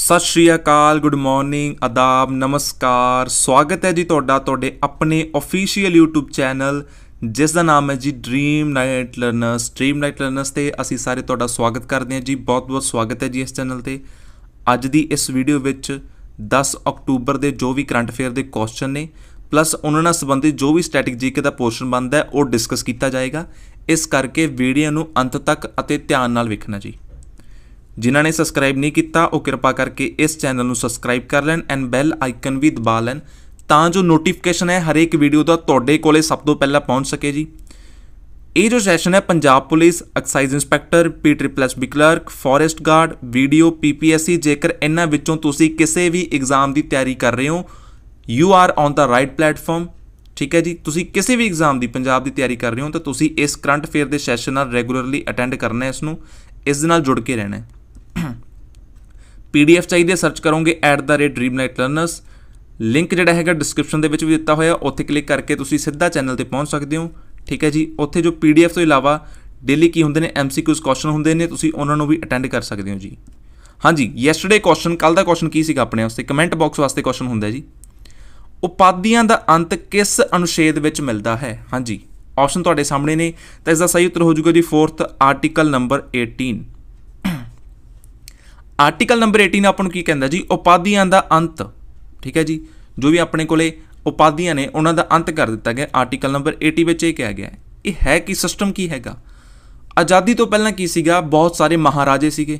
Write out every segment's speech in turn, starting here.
ਸਤਿ ਸ਼੍ਰੀ ਅਕਾਲ good morning ਆਦਾਬ ਨਮਸਕਾਰ ਸਵਾਗਤ ਹੈ ਜੀ ਤੁਹਾਡਾ ਤੁਹਾਡੇ ਆਪਣੇ ਅਫੀਸ਼ੀਅਲ YouTube ਚੈਨਲ ਜਿਸ ਦਾ ਨਾਮ ਹੈ ਜੀ dream night learners dream night learners ਤੇ ਅਸੀਂ ਸਾਰੇ ਤੁਹਾਡਾ ਸਵਾਗਤ ਕਰਦੇ ਹਾਂ ਜੀ ਬਹੁਤ-ਬਹੁਤ ਸਵਾਗਤ ਹੈ ਜੀ ਇਸ ਚੈਨਲ ਤੇ ਅੱਜ ਦੀ ਇਸ ਵੀਡੀਓ ਵਿੱਚ 10 ਅਕਤੂਬਰ ਦੇ ਜੋ ਵੀ ਕਰੰਟ ਅਫੇਅਰ ਦੇ ਕੁਐਸਚਨ ਨੇ ਪਲੱਸ ਉਹਨਾਂ ਨਾਲ ਸੰਬੰਧਿਤ ਜੋ ਵੀ ਸਟੈਟਿਕ ਜੀਕੇ ਦਾ ਪੋਰਸ਼ਨ ਬੰਦ ਹੈ ਉਹ ਡਿਸਕਸ ਕੀਤਾ ਜਾਏਗਾ ਇਸ ਕਰਕੇ ਵੀਡੀਓ ਨੂੰ ਅੰਤ ਤੱਕ ਅਤੇ ਧਿਆਨ ਨਾਲ ਵੇਖਣਾ ਜੀ ਜਿਨ੍ਹਾਂ ਨੇ ਸਬਸਕ੍ਰਾਈਬ ਨਹੀਂ ਕੀਤਾ ਉਹ ਕਿਰਪਾ ਕਰਕੇ ਇਸ ਚੈਨਲ ਨੂੰ ਸਬਸਕ੍ਰਾਈਬ ਕਰ ਲੈਣ ਐਂਡ ਬੈਲ ਆਈਕਨ ਵੀ ਦਬਾ ਲੈਣ ਤਾਂ ਜੋ ਨੋਟੀਫਿਕੇਸ਼ਨ ਹੈ ਹਰੇਕ ਵੀਡੀਓ ਦਾ ਤੁਹਾਡੇ ਕੋਲੇ ਸਭ ਤੋਂ ਪਹਿਲਾਂ ਪਹੁੰਚ ਸਕੇ ਜੀ ਇਹ ਜੋ ਸੈਸ਼ਨ ਹੈ Punjab police excise inspector P S B clerk forest guard video ਸੀ ਜੇਕਰ ਇਹਨਾਂ ਵਿੱਚੋਂ ਤੁਸੀਂ ਕਿਸੇ ਵੀ ਐਗਜ਼ਾਮ ਦੀ ਤਿਆਰੀ ਕਰ ਰਹੇ ਹੋ you are on the right platform ਠੀਕ ਹੈ ਜੀ ਤੁਸੀਂ ਕਿਸੇ ਵੀ ਐਗਜ਼ਾਮ ਦੀ ਪੰਜਾਬ ਦੀ ਤਿਆਰੀ ਕਰ ਰਹੇ ਹੋ ਤਾਂ ਤੁਸੀਂ ਇਸ ਕਰੰਟ ਅਫੇਅਰ ਦੇ ਸੈਸ਼ਨ ਨਾਲ ਰੈਗੂਲਰਲੀ ਅਟੈਂਡ ਕਰਨਾ ਹੈ ਇਸ ਨੂੰ ਇਸ ਦੇ ਨਾਲ ਜੁੜ ਕੇ ਰਹਿਣਾ ਹੈ ਪੀਡੀਐਫ ਚਾਹੀਦੀ ਹੈ ਸਰਚ ਕਰੋਗੇ @dreamnightlearners ਲਿੰਕ ਜਿਹੜਾ ਹੈਗਾ ਡਿਸਕ੍ਰਿਪਸ਼ਨ ਦੇ ਵਿੱਚ ਵੀ ਦਿੱਤਾ ਹੋਇਆ ਉੱਥੇ ਕਲਿੱਕ ਕਰਕੇ ਤੁਸੀਂ ਸਿੱਧਾ ਚੈਨਲ ਤੇ ਪਹੁੰਚ ਸਕਦੇ ਹੋ ਠੀਕ ਹੈ ਜੀ ਉੱਥੇ ਜੋ ਪੀਡੀਐਫ ਤੋਂ ਇਲਾਵਾ ਡੇਲੀ ਕੀ ਹੁੰਦੇ ਨੇ ਐਮਸੀਕਿਊਜ਼ ਕੁਐਸਚਨ ਹੁੰਦੇ ਨੇ ਤੁਸੀਂ ਉਹਨਾਂ ਨੂੰ ਵੀ ਅਟੈਂਡ ਕਰ ਸਕਦੇ ਹੋ ਜੀ ਹਾਂਜੀ ਯੈਸਟਰਡੇ ਕੁਐਸਚਨ ਕੱਲ ਦਾ ਕੁਐਸਚਨ ਕੀ ਸੀਗਾ ਆਪਣੇ ਵਾਸਤੇ ਕਮੈਂਟ ਬਾਕਸ ਵਾਸਤੇ ਕੁਐਸਚਨ ਹੁੰਦਾ ਜੀ ਉਪਾਧੀਆਂ ਦਾ ਅੰਤ ਕਿਸ ਅਨੁਛੇਦ ਵਿੱਚ ਮਿਲਦਾ ਹੈ ਹਾਂਜੀ ਆਪਸ਼ਨ ਤੁਹਾਡੇ ਸਾਹਮਣੇ ਨੇ ਤਾਂ ਇਸ ਦਾ ਸਹੀ ਉੱਤਰ ਹੋ ਜਾਊਗਾ ਜੀ 4th article number 18 article number 18 ਆਪਾਂ ਨੂੰ ਕੀ ਕਹਿੰਦਾ ਜੀ ਉਪਾਧੀਆਂ ਦਾ ਅੰਤ ਠੀਕ ਹੈ ਜੀ ਜੋ ਵੀ ਆਪਣੇ ਕੋਲੇ ਉਪਾਧੀਆਂ ਨੇ ਉਹਨਾਂ ਦਾ ਅੰਤ ਕਰ ਦਿੱਤਾ ਗਿਆ ਆਰਟੀਕਲ ਨੰਬਰ 80 ਵਿੱਚ ਇਹ ਕਿਹਾ ਗਿਆ ਇਹ ਹੈ ਕਿ ਸਿਸਟਮ ਕੀ ਹੈਗਾ ਆਜ਼ਾਦੀ ਤੋਂ ਪਹਿਲਾਂ ਕੀ ਸੀਗਾ ਬਹੁਤ ਸਾਰੇ ਮਹਾਰਾਜੇ ਸੀਗੇ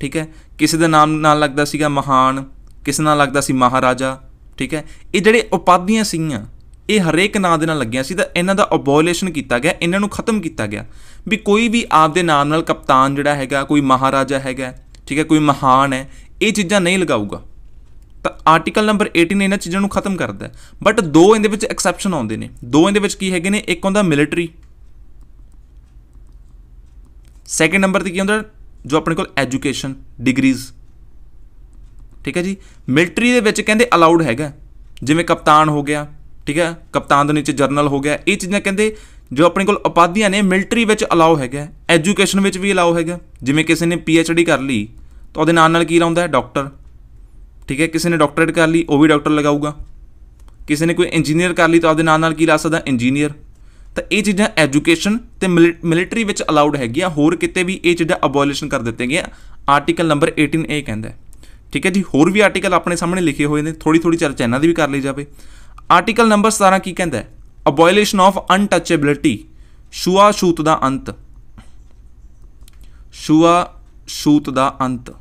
ਠੀਕ ਹੈ ਕਿਸੇ ਦਾ ਨਾਮ ਨਾਲ ਲੱਗਦਾ ਸੀਗਾ ਮਹਾਨ ਕਿਸੇ ਨਾਲ ਲੱਗਦਾ ਸੀ ਮਹਾਰਾਜਾ ਠੀਕ ਹੈ ਇਹ ਜਿਹੜੇ ਉਪਾਧੀਆਂ ਸੀਗੀਆਂ ਇਹ ਹਰੇਕ ਨਾਮ ਦੇ ਨਾਲ ਲੱਗੀਆਂ ਸੀ ਤਾਂ ਇਹਨਾਂ ਦਾ ਅਬੋਲਿਸ਼ਨ ਕੀਤਾ ਗਿਆ ਇਹਨਾਂ ਨੂੰ ਖਤਮ ਕੀਤਾ ਗਿਆ ਵੀ ਕੋਈ ਵੀ ਆਪ ਦੇ ਨਾਮ ਨਾਲ ਕਪਤਾਨ ਜਿਹੜਾ ਹੈਗਾ ਕੋਈ ਮਹਾਰਾਜਾ ਹੈਗਾ ਠੀਕ ਹੈ ਕੋਈ ਮਹਾਨ ਹੈ ਇਹ ਚੀਜ਼ਾਂ ਨਹੀਂ ਲਗਾਊਗਾ ਤਾਂ ਆਰਟੀਕਲ ਨੰਬਰ 18 ਇਹਨਾਂ ਚੀਜ਼ਾਂ ਨੂੰ ਖਤਮ ਕਰਦਾ ਬਟ ਦੋ ਇਹਦੇ ਵਿੱਚ ਐਕਸੈਪਸ਼ਨ ਆਉਂਦੇ ਨੇ ਦੋ ਇਹਦੇ ਵਿੱਚ ਕੀ ਹੈਗੇ ਨੇ ਇੱਕ ਹੁੰਦਾ ਮਿਲਟਰੀ ਸੈਕੰਡ ਨੰਬਰ ਤੇ ਕੀ ਹੁੰਦਾ ਜੋ ਆਪਣੇ ਕੋਲ ਐਜੂਕੇਸ਼ਨ ਡਿਗਰੀਜ਼ ਠੀਕ ਹੈ ਜੀ ਮਿਲਟਰੀ ਦੇ ਵਿੱਚ ਕਹਿੰਦੇ ਅਲਾਉਡ ਹੈਗਾ ਜਿਵੇਂ ਕਪਤਾਨ ਹੋ ਗਿਆ ਠੀਕ ਹੈ ਕਪਤਾਨ ਦੇ ਨੀਚੇ ਜਰਨਲ ਹੋ ਗਿਆ ਇਹ ਚੀਜ਼ਾਂ ਕਹਿੰਦੇ ਜੋ ਆਪਣੇ ਕੋਲ ਉਪਾਧੀਆਂ ਨੇ ਮਿਲਟਰੀ ਵਿੱਚ ਅਲਾਉ ਹੈਗਾ ਐਜੂਕੇਸ਼ਨ ਵਿੱਚ ਵੀ ਅਲਾਉ ਹੈਗਾ ਜਿਵੇਂ ਕਿਸੇ ਨੇ ਪੀਐਚਡੀ ਕਰ ਲਈ ਤਾਂ ਉਹਦੇ ਨਾਲ ਨਾਲ ਕੀ ਲਾਉਂਦਾ ਹੈ ਡਾਕਟਰ ਠੀਕ ਹੈ ਕਿਸੇ ਨੇ ਡਾਕਟਰੇਟ ਕਰ ਲਈ ਉਹ ਵੀ ਡਾਕਟਰ ਲਗਾਊਗਾ ਕਿਸੇ ਨੇ ਕੋਈ ਇੰਜੀਨੀਅਰ ਕਰ ਲਈ ਤਾਂ ਉਹਦੇ ਨਾਲ ਨਾਲ ਕੀ ਲਾ ਸਕਦਾ ਇੰਜੀਨੀਅਰ ਤਾਂ ਇਹ ਚੀਜ਼ਾਂ ਐਜੂਕੇਸ਼ਨ ਤੇ ਮਿਲਟਰੀ ਵਿੱਚ ਅਲਾਉਡ ਹੈਗੀਆਂ ਹੋਰ ਕਿਤੇ ਵੀ ਇਹ ਚੀਜ਼ਾਂ ਅਬੋਲਿਸ਼ਨ ਕਰ ਦਿੱਤੇ ਗਏ ਆਰਟੀਕਲ ਨੰਬਰ 18A ਕਹਿੰਦਾ ਠੀਕ ਹੈ ਜੀ ਹੋਰ ਵੀ ਆਰਟੀਕਲ ਆਪਣੇ ਸਾਹਮਣੇ ਲਿਖੇ ਹੋਏ ਨੇ ਥੋੜੀ ਥੋੜੀ ਚਰਚਾ ਇਹਨਾਂ ਦੀ ਵੀ ਕਰ ਲਈ ਜਾਵੇ ਆਰਟੀਕਲ ਨੰਬਰ 17 ਕੀ ਕਹਿੰਦਾ ਅਬੋਲਿਸ਼ਨ ਆਫ ਅਨਟੱਚੇਬਿਲਟੀ ਸ਼ੂਆ ਸ਼ੂਤ ਦਾ ਅੰਤ ਸ਼ੂਆ ਸ਼ੂਤ ਦਾ ਅੰਤ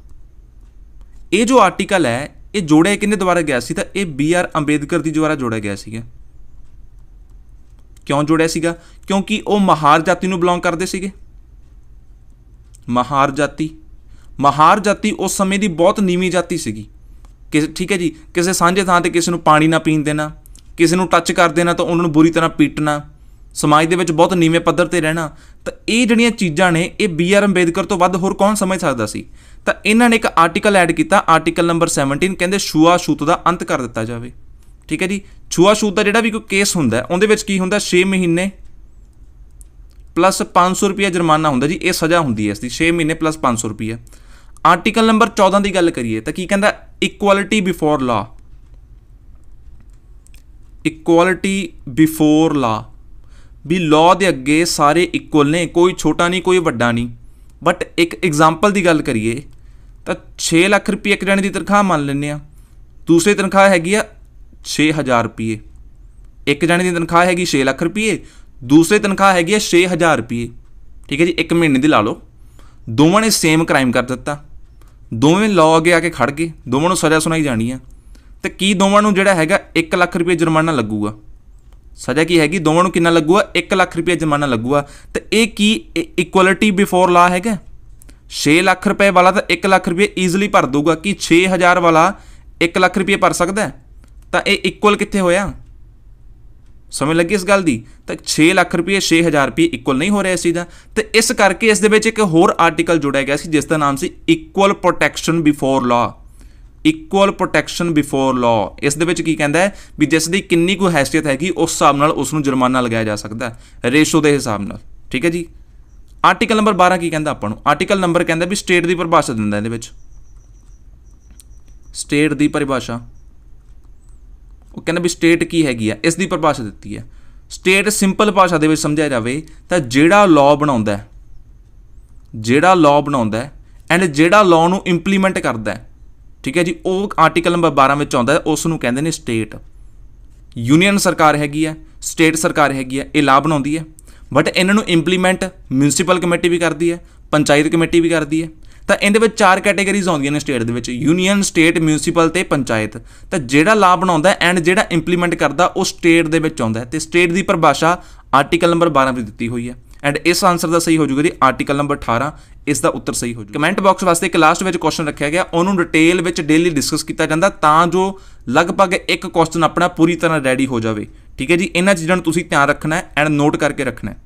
ਇਹ ਜੋ ਆਰਟੀਕਲ ਹੈ ਇਹ ਜੋੜਿਆ ਕਿੰਨੇ ਦੁਆਰਾ ਗਿਆ ਸੀ ਤਾਂ ਇਹ ਬੀ ਆਰ ਅੰਬੇਦਕਰ ਦੀ ਦੁਆਰਾ ਜੋੜਿਆ ਗਿਆ ਸੀਗਾ ਕਿਉਂ ਜੋੜਿਆ ਸੀਗਾ ਕਿਉਂਕਿ ਉਹ ਮਹਾਰ ਜਾਤੀ ਨੂੰ ਬਿਲੋਂਗ ਕਰਦੇ ਸੀਗੇ ਮਹਾਰ ਜਾਤੀ ਮਹਾਰ ਜਾਤੀ ਉਸ ਸਮੇਂ ਦੀ ਬਹੁਤ ਨੀਵੀਂ ਜਾਤੀ ਸੀਗੀ ਕਿ ਠੀਕ ਹੈ ਜੀ ਕਿਸੇ ਸਾਂਝੇ ਥਾਂ ਤੇ ਕਿਸੇ ਨੂੰ ਪਾਣੀ ਨਾ ਪੀਣ ਦੇਣਾ ਕਿਸੇ ਨੂੰ ਟੱਚ ਕਰ ਦੇਣਾ ਤਾਂ ਉਹਨਾਂ ਨੂੰ ਬੁਰੀ ਤਰ੍ਹਾਂ ਪੀਟਣਾ ਸਮਾਜ ਦੇ ਵਿੱਚ ਬਹੁਤ ਨੀਵੇਂ ਪੱਧਰ ਤੇ ਰਹਿਣਾ ਤਾਂ ਇਹ ਜਿਹੜੀਆਂ ਚੀਜ਼ਾਂ ਨੇ ਇਹ ਬੀ ਆਰ ਅੰਬੇਦਕਰ ਤੋਂ ਵੱਧ ਹੋਰ ਕੌਣ ਸਮਝ ਸਕਦਾ ਸੀ ਤਾਂ ਇਹਨਾਂ ਨੇ ਇੱਕ ਆਰਟੀਕਲ ਐਡ ਕੀਤਾ ਆਰਟੀਕਲ ਨੰਬਰ 17 ਕਹਿੰਦੇ ਛੂਆ-ਛੂਤ ਦਾ ਅੰਤ ਕਰ ਦਿੱਤਾ ਜਾਵੇ ਠੀਕ ਹੈ ਜੀ ਛੂਆ-ਛੂਤ ਦਾ ਜਿਹੜਾ ਵੀ ਕੋਈ ਕੇਸ ਹੁੰਦਾ ਉਹਦੇ ਵਿੱਚ ਕੀ ਹੁੰਦਾ 6 ਮਹੀਨੇ ਪਲੱਸ 500 ਰੁਪਏ ਜੁਰਮਾਨਾ ਹੁੰਦਾ ਜੀ ਇਹ ਸਜ਼ਾ ਹੁੰਦੀ ਹੈ ਇਸ ਦੀ 6 ਮਹੀਨੇ ਪਲੱਸ 500 ਰੁਪਏ ਆਰਟੀਕਲ ਨੰਬਰ 14 ਦੀ ਗੱਲ ਕਰੀਏ ਤਾਂ ਕੀ ਕਹਿੰਦਾ equality before law equality before law ਵੀ ਲਾਅ ਦੇ ਅੱਗੇ ਸਾਰੇ ਇਕੁਅਲ ਨੇ ਕੋਈ ਛੋਟਾ ਨਹੀਂ ਕੋਈ ਵੱਡਾ ਨਹੀਂ ਬਟ ਇੱਕ ਐਗਜ਼ਾਮਪਲ ਦੀ ਗੱਲ ਕਰੀਏ ਤਾਂ 6 ਲੱਖ ਰੁਪਏ ਇੱਕ ਜਣੇ ਦੀ ਤਨਖਾਹ ਮੰਨ ਲੈਂਦੇ ਆ ਦੂਸਰੀ ਤਨਖਾਹ ਹੈਗੀ ਆ 6000 ਰੁਪਏ ਇੱਕ ਜਣੇ ਦੀ ਤਨਖਾਹ ਹੈਗੀ 6 ਲੱਖ ਰੁਪਏ ਦੂਸਰੀ ਤਨਖਾਹ ਹੈਗੀ ਆ 6000 ਰੁਪਏ ਠੀਕ ਹੈ ਜੀ ਇੱਕ ਮਹੀਨੇ ਦੀ ਲਾ ਲਓ ਦੋਵਾਂ ਨੇ ਸੇਮ ਕ੍ਰਾਈਮ ਕਰ ਦਿੱਤਾ ਦੋਵੇਂ ਲਾਅ ਅੱਗੇ ਆ ਕੇ ਖੜ ਗਏ ਦੋਵਾਂ ਨੂੰ ਸਜ਼ਾ ਸੁਣਾਈ ਜਾਣੀ ਆ ਤੇ ਕੀ ਦੋਵਾਂ ਨੂੰ ਜਿਹੜਾ ਹੈਗਾ 1 ਲੱਖ ਰੁਪਏ ਜੁਰਮਾਨਾ ਲੱਗੂਗਾ ਸਜ਼ਾ ਕੀ ਹੈਗੀ ਦੋਵਾਂ ਨੂੰ ਕਿੰਨਾ ਲੱਗੂਗਾ 1 ਲੱਖ ਰੁਪਏ ਜੁਰਮਾਨਾ ਲੱਗੂਗਾ ਤੇ ਇਹ ਕੀ ਇਕੁਐਲਿਟੀ ਬਿਫੋਰ ਲਾ ਹੈਗਾ 6 ਲੱਖ ਰੁਪਏ ਵਾਲਾ ਤਾਂ 1 ਲੱਖ ਰੁਪਏ ਈਜ਼ੀਲੀ ਭਰ ਦੂਗਾ ਕਿ 6000 ਵਾਲਾ 1 ਲੱਖ ਰੁਪਏ ਭਰ ਸਕਦਾ ਤਾਂ ਇਹ ਇਕੁਅਲ ਕਿੱਥੇ ਹੋਇਆ ਸਮਝ ਲੱਗੀ ਇਸ ਗੱਲ ਦੀ ਤਾਂ 6 ਲੱਖ ਰੁਪਏ 6000 ਰੁਪਏ ਇਕੁਅਲ ਨਹੀਂ ਹੋ ਰਿਹਾ ਸੀ ਦਾ ਤੇ ਇਸ ਕਰਕੇ ਇਸ ਦੇ ਵਿੱਚ ਇੱਕ ਹੋਰ ਆਰਟੀਕਲ ਜੁੜਿਆ ਗਿਆ ਸੀ ਜਿਸ ਦਾ ਨਾਮ ਸੀ equal protection before law equal protection before law ਇਸ ਦੇ ਵਿੱਚ ਕੀ ਕਹਿੰਦਾ ਹੈ ਵੀ ਜਿਸ ਦੀ ਕਿੰਨੀ ਕੋ ਹੈਸੀਅਤ ਹੈਗੀ ਉਸ ਹਿਸਾਬ ਨਾਲ ਉਸ ਨੂੰ ਜੁਰਮਾਨਾ ਲਗਾਇਆ ਜਾ ਸਕਦਾ ਰੇਸ਼ੋ ਦੇ ਹਿਸਾਬ ਨਾਲ ਠੀਕ ਹੈ ਜੀ ਆਰਟੀਕਲ ਨੰਬਰ 12 ਕੀ ਕਹਿੰਦਾ ਆਪਾਂ ਨੂੰ ਆਰਟੀਕਲ ਨੰਬਰ ਕਹਿੰਦਾ ਵੀ ਸਟੇਟ ਦੀ ਪਰਿਭਾਸ਼ਾ ਦਿੰਦਾ ਇਹਦੇ ਵਿੱਚ ਸਟੇਟ ਦੀ ਪਰਿਭਾਸ਼ਾ ਉਹ ਕਹਿੰਦਾ ਵੀ ਸਟੇਟ ਕੀ ਹੈਗੀ ਆ ਇਸ ਦੀ ਪਰਿਭਾਸ਼ਾ ਦਿੱਤੀ ਹੈ ਸਟੇਟ ਸਿੰਪਲ ਭਾਸ਼ਾ ਦੇ ਵਿੱਚ ਸਮਝਿਆ ਜਾਵੇ ਤਾਂ ਜਿਹੜਾ ਲਾਅ ਬਣਾਉਂਦਾ ਹੈ ਜਿਹੜਾ ਲਾਅ ਬਣਾਉਂਦਾ ਹੈ ਐਂਡ ਜਿਹੜਾ ਲਾਅ ਨੂੰ ਇੰਪਲੀਮੈਂਟ ਕਰਦਾ ਹੈ ਠੀਕ ਹੈ ਜੀ ਉਹ ਆਰਟੀਕਲ ਨੰਬਰ 12 ਵਿੱਚ ਆਉਂਦਾ ਉਸ ਨੂੰ ਕਹਿੰਦੇ ਨੇ ਸਟੇਟ ਯੂਨੀਅਨ ਸਰਕਾਰ ਹੈਗੀ ਹੈ ਸਟੇਟ ਸਰਕਾਰ ਹੈਗੀ ਹੈ ਇਹ ਲਾ ਬਣਾਉਂਦੀ ਹੈ ਬਟ ਇਹਨਾਂ ਨੂੰ ਇੰਪਲੀਮੈਂਟ ਮਿਊਨਿਸਪਲ ਕਮੇਟੀ ਵੀ ਕਰਦੀ ਹੈ ਪੰਚਾਇਤ ਕਮੇਟੀ ਵੀ ਕਰਦੀ ਹੈ ਤਾਂ ਇਹਦੇ ਵਿੱਚ ਚਾਰ ਕੈਟਾਗਰੀਜ਼ ਆਉਂਦੀਆਂ ਨੇ ਸਟੇਟ ਦੇ ਵਿੱਚ ਯੂਨੀਅਨ ਸਟੇਟ ਮਿਊਨਿਸਪਲ ਤੇ ਪੰਚਾਇਤ ਤਾਂ ਜਿਹੜਾ ਲਾ ਬਣਾਉਂਦਾ ਐਂਡ ਜਿਹੜਾ ਇੰਪਲੀਮੈਂਟ ਕਰਦਾ ਉਹ ਸਟੇਟ ਦੇ ਵਿੱਚ ਆਉਂਦਾ ਤੇ ਸਟੇਟ ਦੀ ਪਰਿਭਾਸ਼ਾ ਆਰਟੀਕਲ ਨੰਬਰ 12 ਵਿੱਚ ਦਿੱਤੀ ਹੋਈ ਹੈ ਐਂਡ ਇਸ ਆਨਸਰ ਦਾ ਸਹੀ ਹੋ ਜਾਊਗਾ ਜੀ ਆਰਟੀਕਲ ਨੰਬਰ 18 ਇਸ ਦਾ ਉੱਤਰ ਸਹੀ ਹੋ ਜੂ ਕਮੈਂਟ ਬਾਕਸ ਵਾਸਤੇ ਇੱਕ ਲਾਸਟ ਵਿੱਚ ਕੁਐਸਚਨ ਰੱਖਿਆ ਗਿਆ ਉਹਨੂੰ ਡਿਟੇਲ ਵਿੱਚ ਡੇਲੀ ਡਿਸਕਸ ਕੀਤਾ ਜਾਂਦਾ ਤਾਂ ਜੋ ਲਗਭਗ ਇੱਕ ਕੁਐਸਚਨ ਆਪਣਾ ਪੂਰੀ ਤਰ੍ਹਾਂ ਰੈਡੀ ਹੋ ਜਾਵੇ ਠੀਕ ਹੈ ਜੀ ਇਹਨਾਂ ਚੀਜ਼ਾਂ ਨੂੰ ਤੁਸੀਂ ਧਿਆਨ ਰੱਖਣਾ ਹੈ ਐਂਡ ਨੋਟ ਕਰਕੇ ਰੱਖਣਾ ਹੈ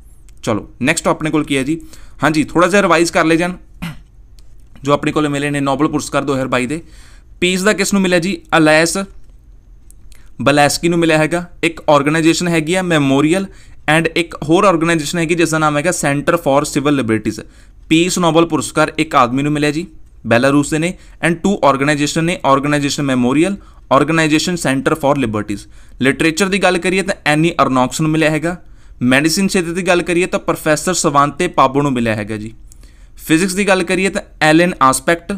ਚਲੋ ਨੈਕਸਟ ਆਪਣੇ ਕੋਲ ਕੀ ਹੈ ਜੀ ਹਾਂਜੀ ਥੋੜਾ ਜਿਹਾ ਰਿਵਾਈਜ਼ ਕਰ ਲੈ ਜਾਨ ਜੋ ਆਪਣੇ ਕੋਲ ਮਿਲੇ ਨੇ ਨੋਬਲ ਪੁਰਸਕਾਰ 2022 ਦੇ ਪੀਸ ਦਾ ਕਿਸ ਨੂੰ ਮਿਲਿਆ ਜੀ ਅਲੈਸ ਬਲੈਸਕੀ ਨੂੰ ਮਿਲਿਆ ਹੈਗਾ ਇੱਕ ਆਰਗੇਨਾਈਜੇਸ਼ਨ ਹੈਗੀ ਆ ਮੈਮੋਰੀਅਲ ਐਂਡ ਇੱਕ ਹੋਰ ਆਰਗੇਨਾਈਜੇਸ਼ਨ ਹੈਗੀ ਜਿਸ ਦਾ ਨਾਮ ਹੈਗਾ centre for civil liberties peace Nobel ਪੁਰਸਕਾਰ ਇੱਕ ਆਦਮੀ ਨੂੰ ਮਿਲਿਆ ਜੀ ਬੈਲਾਰੂਸ ਦੇ ਨੇ ਐਂਡ ਟੂ ਆਰਗੇਨਾਈਜੇਸ਼ਨ ਨੇ organisation memorial organisation centre for liberties literature ਦੀ ਗੱਲ ਕਰੀਏ ਤਾਂ ਐਨੀ ਅਰਨੌਕਸ ਨੂੰ ਮਿਲਿਆ ਹੈਗਾ ਮੈਡੀਸਿਨ ਛੇਤੀ ਦੀ ਗੱਲ ਕਰੀਏ ਤਾਂ ਪ੍ਰੋਫੈਸਰ ਸਵਾਂਤੇ ਪਾਬੋ ਨੂੰ ਮਿਲਿਆ ਹੈਗਾ ਜੀ ਫਿਜ਼ਿਕਸ ਦੀ ਗੱਲ ਕਰੀਏ ਤਾਂ Alain Aspect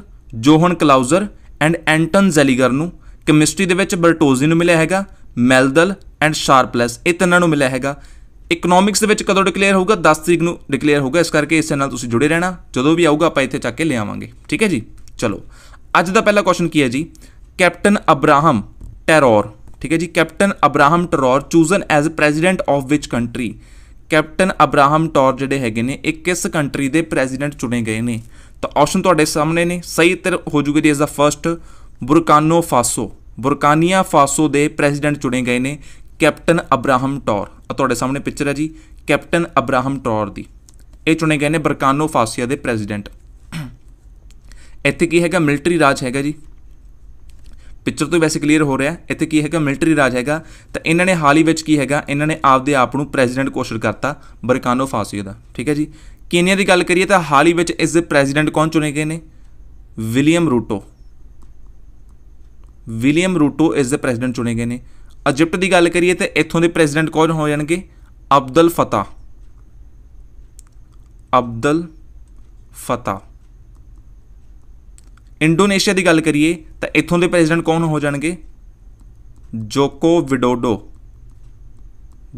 John Clauser and Anton Zeilinger ਨੂੰ ਕੈਮਿਸਟਰੀ ਦੇ ਵਿੱਚ ਬਰਟੋਜ਼ੀ ਨੂੰ ਮਿਲਿਆ ਹੈਗਾ ਮੈਲਦਲ ਐਂਡ ਸ਼ਾਰਪਲੈਸ ਇਹ ਤਿੰਨਾਂ ਨੂੰ ਮਿਲਿਆ ਹੈਗਾ ਇਕਨੋਮਿਕਸ ਦੇ ਵਿੱਚ ਕਦੋਂ ਡਿਕਲੇਅਰ ਹੋਊਗਾ 10 ਤਰੀਕ ਨੂੰ ਡਿਕਲੇਅਰ ਹੋਊਗਾ ਇਸ ਕਰਕੇ ਇਸ ਨਾਲ ਤੁਸੀਂ ਜੁੜੇ ਰਹਿਣਾ ਜਦੋਂ ਵੀ ਆਊਗਾ ਆਪਾਂ ਇੱਥੇ ਚੱਕ ਕੇ ਲੈ ਆਵਾਂਗੇ ਠੀਕ ਹੈ ਜੀ ਚਲੋ ਅੱਜ ਦਾ ਪਹਿਲਾ ਕੁਐਸਚਨ ਕੀ ਹੈ ਜੀ ਕੈਪਟਨ ਅਬਰਾਹਮ ਟੈਰੋਰ ਠੀਕ ਹੈ ਜੀ captain Abraham Traore chosen as president of which country captain Abraham Traore ਜਿਹੜੇ ਹੈਗੇ ਨੇ ਇਹ ਕਿਸ ਕੰਟਰੀ ਦੇ ਪ੍ਰੈਜ਼ੀਡੈਂਟ ਚੁਣੇ ਗਏ ਨੇ ਤਾਂ ਆਪਸ਼ਨ ਤੁਹਾਡੇ ਸਾਹਮਣੇ ਨੇ ਸਹੀ ਉੱਤਰ ਹੋ ਜੂਗਾ ਜੀ ਇਸ ਦਾ ਫਰਸਟ ਬੁਰਕਾਨੋ ਫਾਸੋ ਬੁਰਕਾਨੀਆ ਫਾਸੋ ਦੇ ਪ੍ਰੈਜ਼ੀਡੈਂਟ ਚੁਣੇ ਗਏ ਨੇ ਕੈਪਟਨ ਅਬਰਾਹਮ ਟੌਰ ਆ ਤੁਹਾਡੇ ਸਾਹਮਣੇ ਪਿਕਚਰ ਹੈ ਜੀ ਕੈਪਟਨ ਅਬਰਾਹਮ ਟੌਰ ਦੀ ਇਹ ਚੁਣੇ ਗਏ ਨੇ ਬਰਕਾਨੋ ਫਾਸੀਆ ਦੇ ਪ੍ਰੈਜ਼ੀਡੈਂਟ ਇੱਥੇ ਕੀ ਹੈਗਾ ਮਿਲਟਰੀ ਰਾਜ ਹੈਗਾ ਜੀ ਪਿਕਚਰ ਤੋਂ ਵੈਸੇ ਕਲੀਅਰ ਹੋ ਰਿਹਾ ਇੱਥੇ ਕੀ ਹੈਗਾ ਮਿਲਟਰੀ ਰਾਜ ਹੈਗਾ ਤਾਂ ਇਹਨਾਂ ਨੇ ਹਾਲ ਹੀ ਵਿੱਚ ਕੀ ਹੈਗਾ ਇਹਨਾਂ ਨੇ ਆਪਦੇ ਆਪ ਨੂੰ ਪ੍ਰੈਜ਼ੀਡੈਂਟ ਘੋਸ਼ਿਤ ਕਰਤਾ ਬਰਕਾਨੋ ਫਾਸੀਆ ਦਾ ਠੀਕ ਹੈ ਜੀ ਕੇਨੀਆ ਦੀ ਗੱਲ ਕਰੀਏ ਤਾਂ ਹਾਲ ਹੀ ਵਿੱਚ ਇਸ ਦੇ ਪ੍ਰੈਜ਼ੀਡੈਂਟ ਕੌਣ ਚੁਣੇ ਗਏ ਨੇ ਵਿਲੀਅਮ ਰੂਟੋ ਵਿਲੀਅਮ ਰੂਟੋ ਇਸ ਦੇ ਪ੍ਰੈਜ਼ੀਡੈਂਟ ਚੁਣੇ ਗਏ ਨੇ ਇਜਿਪਟ ਦੀ ਗੱਲ ਕਰੀਏ ਤੇ ਇੱਥੋਂ ਦੇ ਪ੍ਰੈਜ਼ੀਡੈਂਟ ਕੌਣ ਹੋ ਜਾਣਗੇ Abdel Fattah Abdel Fattah Indonesia ਦੀ ਗੱਲ ਕਰੀਏ ਤਾਂ ਇੱਥੋਂ ਦੇ ਪ੍ਰੈਜ਼ੀਡੈਂਟ ਕੌਣ ਹੋ ਜਾਣਗੇ ਜੋਕੋ ਵਿਡੋਡੋ